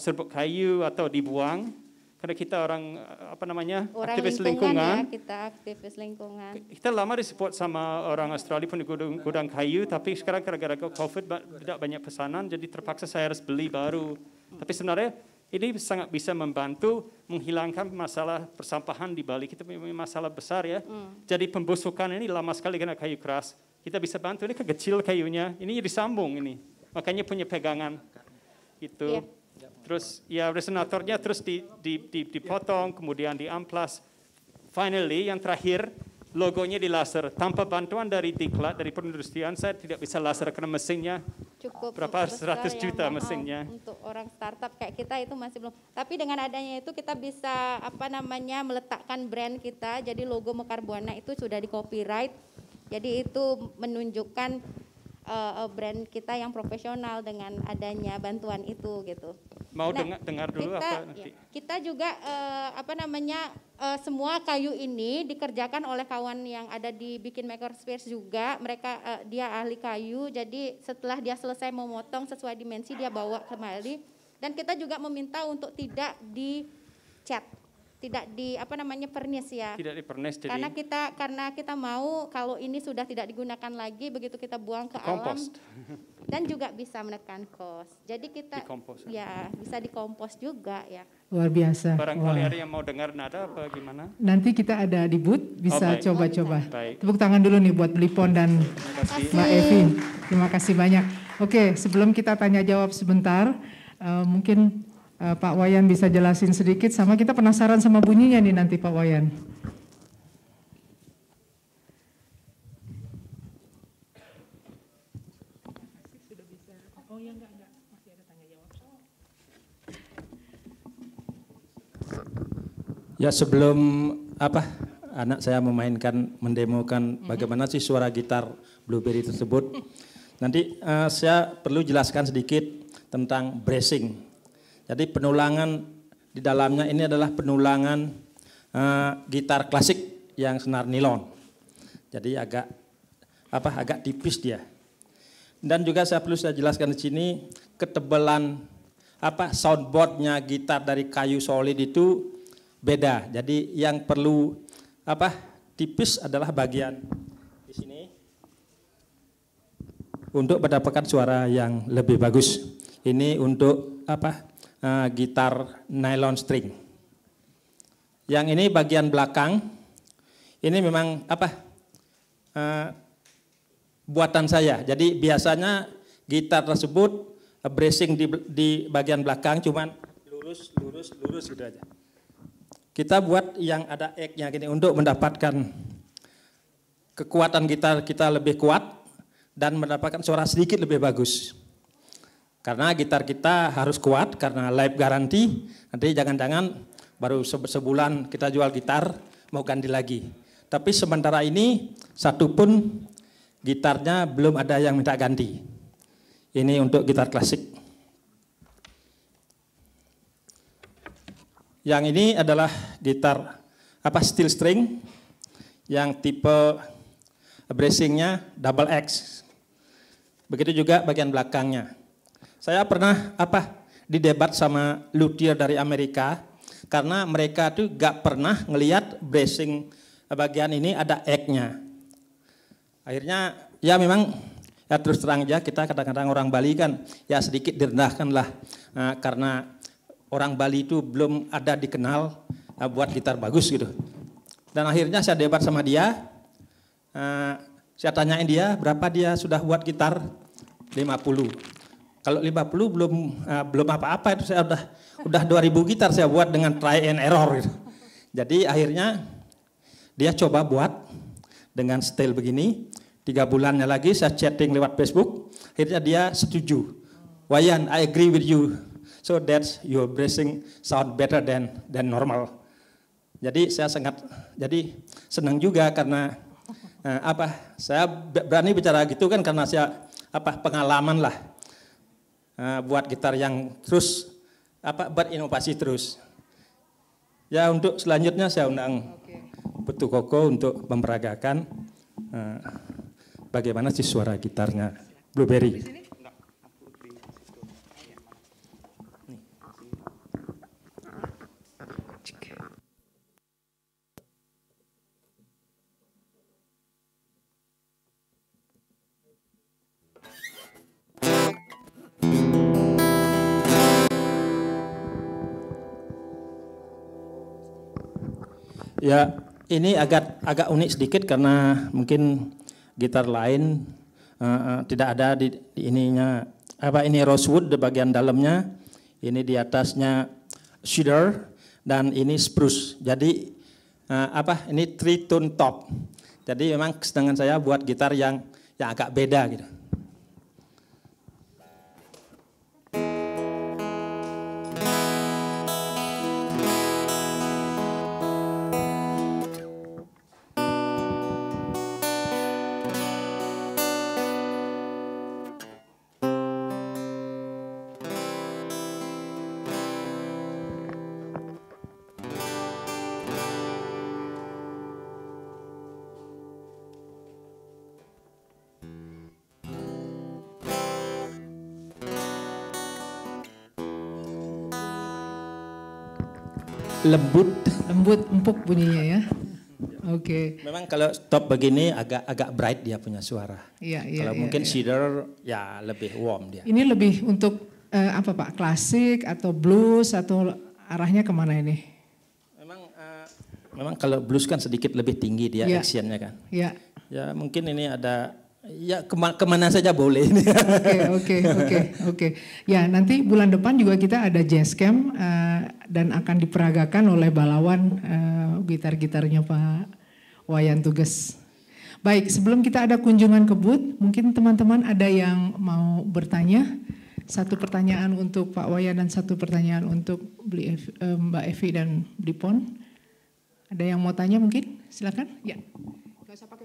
Speaker 3: serbuk kayu atau dibuang karena kita orang eh, apa namanya orang aktivis lingkungan, ya, lingkungan ya,
Speaker 6: kita aktivis lingkungan
Speaker 3: kita lama disupport sama orang Australia pun di gudang, gudang kayu tapi sekarang gara-gara covid tidak banyak pesanan jadi terpaksa saya harus beli baru tapi sebenarnya ini sangat bisa membantu menghilangkan masalah persampahan di Bali. Kita punya masalah besar ya. Mm. Jadi pembusukan ini lama sekali karena kayu keras. Kita bisa bantu ini kecil kayunya. Ini disambung ini. Makanya punya pegangan. Itu. Yeah. Terus ya resonatornya terus di, di, di, dipotong, kemudian diamplas. Finally yang terakhir logonya di laser. Tanpa bantuan dari diklat, dari perindustrian saya tidak bisa laser karena mesinnya
Speaker 6: cukup berapa 100 ya, juta mesinnya untuk orang startup kayak kita itu masih belum tapi dengan adanya itu kita bisa apa namanya meletakkan brand kita jadi logo Buana itu sudah di copyright jadi itu menunjukkan uh, brand kita yang profesional dengan adanya bantuan itu gitu mau nah, dengar dengar dulu kita, apa nanti ya, kita juga uh, apa namanya uh, semua kayu ini dikerjakan oleh kawan yang ada di bikin makerspace juga. Mereka uh, dia ahli kayu, jadi setelah dia selesai memotong sesuai dimensi dia bawa kembali. Dan kita juga meminta untuk tidak dicat, tidak di apa namanya pernis ya. Tidak
Speaker 3: pernis. jadi. Karena kita
Speaker 6: karena kita mau kalau ini sudah tidak digunakan lagi begitu kita buang ke alam dan juga bisa menekan kos. Jadi kita ya bisa dikompos juga ya.
Speaker 1: Luar
Speaker 4: biasa. Barangkali ada yang mau dengar nada apa gimana? Nanti kita ada di booth, bisa oh, coba-coba. Oh, Tepuk tangan dulu nih buat Blipon dan Mbak Evi. Terima kasih banyak. Oke, sebelum kita tanya jawab sebentar, uh, mungkin uh, Pak Wayan bisa jelasin sedikit sama kita penasaran sama bunyinya nih nanti Pak Wayan.
Speaker 5: Ya sebelum apa anak saya memainkan mendemokan bagaimana sih suara gitar blueberry tersebut. Nanti uh, saya perlu jelaskan sedikit tentang bracing. Jadi penulangan di dalamnya ini adalah penulangan uh, gitar klasik yang senar nilon. Jadi agak apa agak tipis dia. Dan juga saya perlu saya jelaskan di sini ketebalan apa soundboardnya gitar dari kayu solid itu beda. Jadi yang perlu apa tipis adalah bagian di sini untuk mendapatkan suara yang lebih bagus. Ini untuk apa? Uh, gitar nylon string. Yang ini bagian belakang. Ini memang apa? Uh, buatan saya. Jadi biasanya gitar tersebut uh, bracing di, di bagian belakang cuman lurus lurus lurus gitu aja. Kita buat yang ada X-nya gini untuk mendapatkan kekuatan kita kita lebih kuat dan mendapatkan suara sedikit lebih bagus. Karena gitar kita harus kuat karena live garanti. Nanti jangan-jangan baru sebulan kita jual gitar mau ganti lagi. Tapi sementara ini satu pun gitarnya belum ada yang minta ganti. Ini untuk gitar klasik. Yang ini adalah gitar apa steel string yang tipe bracingnya double X. Begitu juga bagian belakangnya. Saya pernah apa didebat sama luthier dari Amerika karena mereka tuh gak pernah ngelihat bracing bagian ini ada X-nya. Akhirnya ya memang ya terus terang aja kita kadang-kadang orang Bali kan ya sedikit direndahkan lah nah, eh, karena orang Bali itu belum ada dikenal uh, buat gitar bagus gitu. Dan akhirnya saya debat sama dia, uh, saya tanyain dia berapa dia sudah buat gitar 50. Kalau 50 belum uh, belum apa-apa itu saya udah udah 2000 gitar saya buat dengan try and error gitu. Jadi akhirnya dia coba buat dengan style begini. Tiga bulannya lagi saya chatting lewat Facebook. Akhirnya dia setuju. Wayan, I agree with you so that your breathing sound better than than normal. Jadi saya sangat jadi senang juga karena eh, apa saya berani bicara gitu kan karena saya apa pengalaman lah eh, buat gitar yang terus apa berinovasi terus. Ya untuk selanjutnya saya undang Putu Koko untuk memperagakan eh, bagaimana sih suara gitarnya Blueberry. Ya, ini agak agak unik sedikit karena mungkin gitar lain uh, uh, tidak ada di, di ininya apa ini rosewood di bagian dalamnya, ini di atasnya cedar dan ini spruce. Jadi uh, apa ini three tone top. Jadi memang kesenangan saya buat gitar yang yang agak beda gitu. lembut.
Speaker 4: Lembut, empuk bunyinya ya. Oke. Okay.
Speaker 5: Memang kalau top begini agak agak bright dia punya suara. Iya, iya. Kalau ya, mungkin ya. cedar ya lebih warm dia.
Speaker 4: Ini lebih untuk uh, apa Pak? Klasik atau blues atau arahnya kemana
Speaker 5: ini? Memang eh, memang kalau blues kan sedikit lebih tinggi dia ya. actionnya kan. Iya. Ya mungkin ini ada Ya kema kemana saja boleh. Oke oke
Speaker 4: oke oke. Ya nanti bulan depan juga kita ada jazz camp uh, dan akan diperagakan oleh balawan uh, gitar-gitarnya Pak Wayan Tugas. Baik sebelum kita ada kunjungan kebut, mungkin teman-teman ada yang mau bertanya. Satu pertanyaan untuk Pak Wayan dan satu pertanyaan untuk eh, Mbak Evi dan Blipon. Ada yang mau tanya mungkin? Silakan. Ya.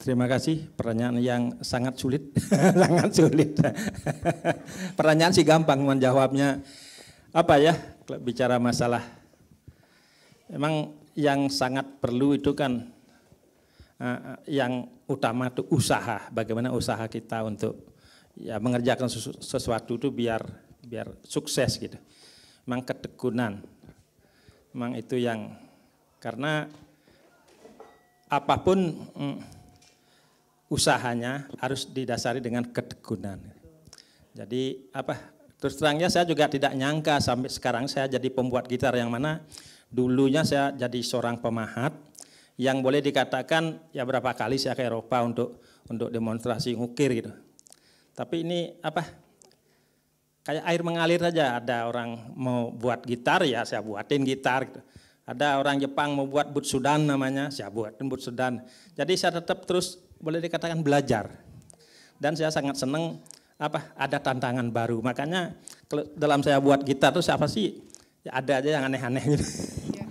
Speaker 5: Terima kasih pertanyaan yang sangat sulit, sangat sulit. pertanyaan sih gampang menjawabnya. Apa ya bicara masalah? Emang yang sangat perlu itu kan eh, eh, yang utama itu usaha. Bagaimana usaha kita untuk ya mengerjakan sesuatu itu biar biar sukses gitu. Emang ketekunan. emang itu yang karena apapun mm, usahanya harus didasari dengan ketekunan. Jadi apa terus terangnya saya juga tidak nyangka sampai sekarang saya jadi pembuat gitar yang mana dulunya saya jadi seorang pemahat yang boleh dikatakan ya berapa kali saya ke Eropa untuk untuk demonstrasi ngukir gitu. Tapi ini apa kayak air mengalir saja ada orang mau buat gitar ya saya buatin gitar gitu. Ada orang Jepang mau buat butsudan namanya, saya buatin butsudan. Jadi saya tetap terus boleh dikatakan belajar. Dan saya sangat senang apa ada tantangan baru. Makanya dalam saya buat gitar tuh siapa sih ya ada aja yang aneh-aneh gitu. Iya.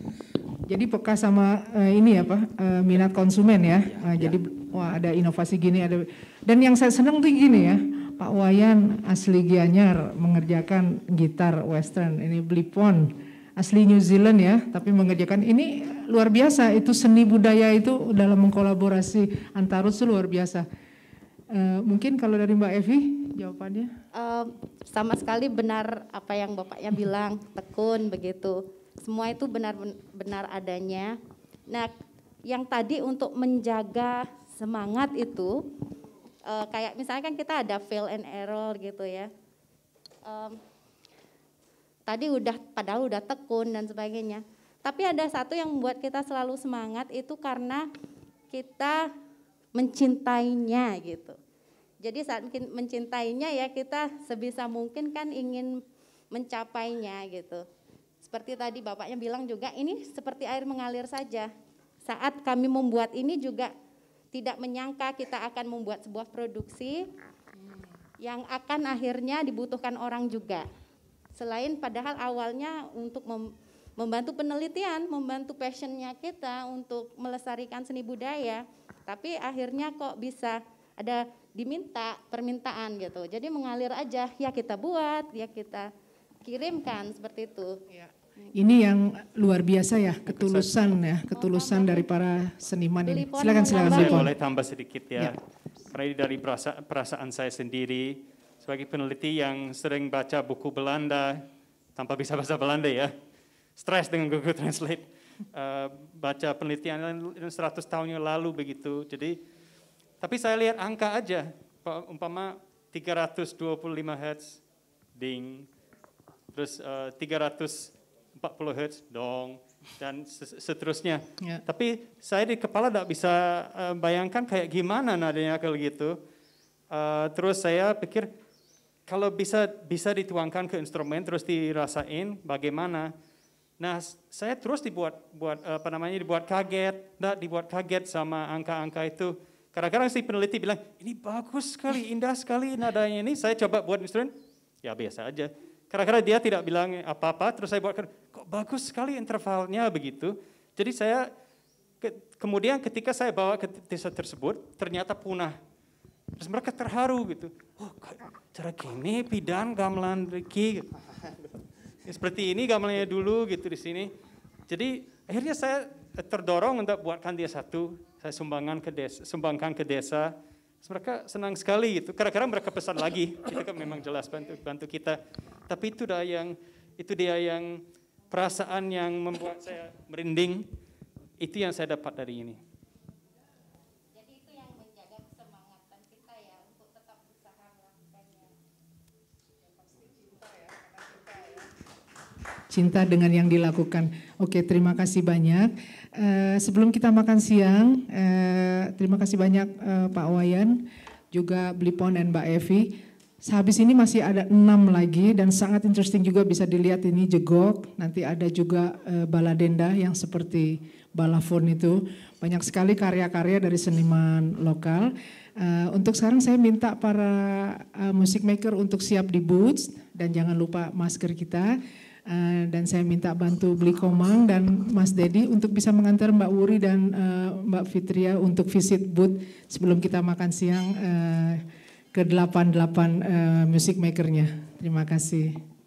Speaker 4: Jadi peka sama uh, ini apa uh, minat konsumen ya. uh, ya. Jadi iya. wah ada inovasi gini ada dan yang saya senang tuh gini ya. Pak Wayan asli Gianyar mengerjakan gitar western ini Blipon asli New Zealand ya tapi mengerjakan ini luar biasa itu seni budaya itu dalam mengkolaborasi antarus itu luar biasa. Uh, mungkin kalau dari Mbak Evi
Speaker 6: jawabannya? Uh, sama sekali benar apa yang bapaknya bilang tekun begitu. Semua itu benar-benar adanya. Nah, yang tadi untuk menjaga semangat itu uh, kayak misalnya kan kita ada fail and error gitu ya. Um, tadi udah padahal udah tekun dan sebagainya tapi ada satu yang membuat kita selalu semangat itu karena kita mencintainya gitu. Jadi saat mencintainya ya kita sebisa mungkin kan ingin mencapainya gitu. Seperti tadi bapaknya bilang juga ini seperti air mengalir saja. Saat kami membuat ini juga tidak menyangka kita akan membuat sebuah produksi yang akan akhirnya dibutuhkan orang juga. Selain padahal awalnya untuk membantu penelitian, membantu passionnya kita untuk melestarikan seni budaya, tapi akhirnya kok bisa ada diminta permintaan gitu. Jadi mengalir aja, ya kita buat, ya kita kirimkan seperti itu. Iya.
Speaker 4: Ini yang luar biasa ya, ketulusan ya, ketulusan oh, dari ya? para seniman ini. Silakan silakan. Saya boleh tambah sedikit ya. ya.
Speaker 3: Karena ini dari perasaan saya sendiri sebagai peneliti yang sering baca buku Belanda tanpa bisa bahasa Belanda ya stres dengan Google Translate. Uh, baca penelitian 100 tahun yang lalu begitu. Jadi, tapi saya lihat angka aja. Umpama 325 Hz, ding. Terus eh, uh, 340 hertz dong. Dan seterusnya. Yeah. Tapi saya di kepala tidak bisa eh, bayangkan kayak gimana nadanya kalau gitu. Uh, terus saya pikir kalau bisa bisa dituangkan ke instrumen terus dirasain bagaimana Nah, saya terus dibuat buat eh, apa namanya dibuat kaget, tidak dibuat kaget sama angka-angka itu. Kadang-kadang si peneliti bilang, ini bagus sekali, indah sekali nadanya ini. Saya coba buat instrumen, ya biasa aja. Kadang-kadang dia tidak bilang apa-apa, terus saya buatkan kok bagus sekali intervalnya begitu. Jadi saya, ke, kemudian ketika saya bawa ke desa tersebut, ternyata punah. Terus mereka terharu gitu. Oh, cara gini, pidan gamelan Ricky. Ya, seperti ini gamelannya dulu gitu di sini. Jadi akhirnya saya eh, terdorong untuk buatkan dia satu. Saya sumbangkan ke desa, sumbangkan ke desa. Mereka senang sekali itu. karena mereka pesan lagi. Itu kan memang jelas bantu, bantu kita. Tapi itu dah yang itu dia yang perasaan yang membuat saya merinding. Itu yang saya dapat dari ini.
Speaker 4: cinta dengan yang dilakukan. Oke, terima kasih banyak. Uh, sebelum kita makan siang, uh, terima kasih banyak uh, Pak Wayan, juga Blipon dan Mbak Evi. Sehabis ini masih ada enam lagi dan sangat interesting juga bisa dilihat ini jegok. Nanti ada juga uh, baladenda yang seperti balafon itu. Banyak sekali karya-karya dari seniman lokal. Uh, untuk sekarang saya minta para uh, music maker untuk siap di boots dan jangan lupa masker kita. Eh, dan saya minta bantu beli Komang dan Mas Dedi untuk bisa mengantar Mbak Wuri dan uh, Mbak Fitria untuk visit booth sebelum kita makan siang uh, ke delapan uh, music makernya. Terima kasih.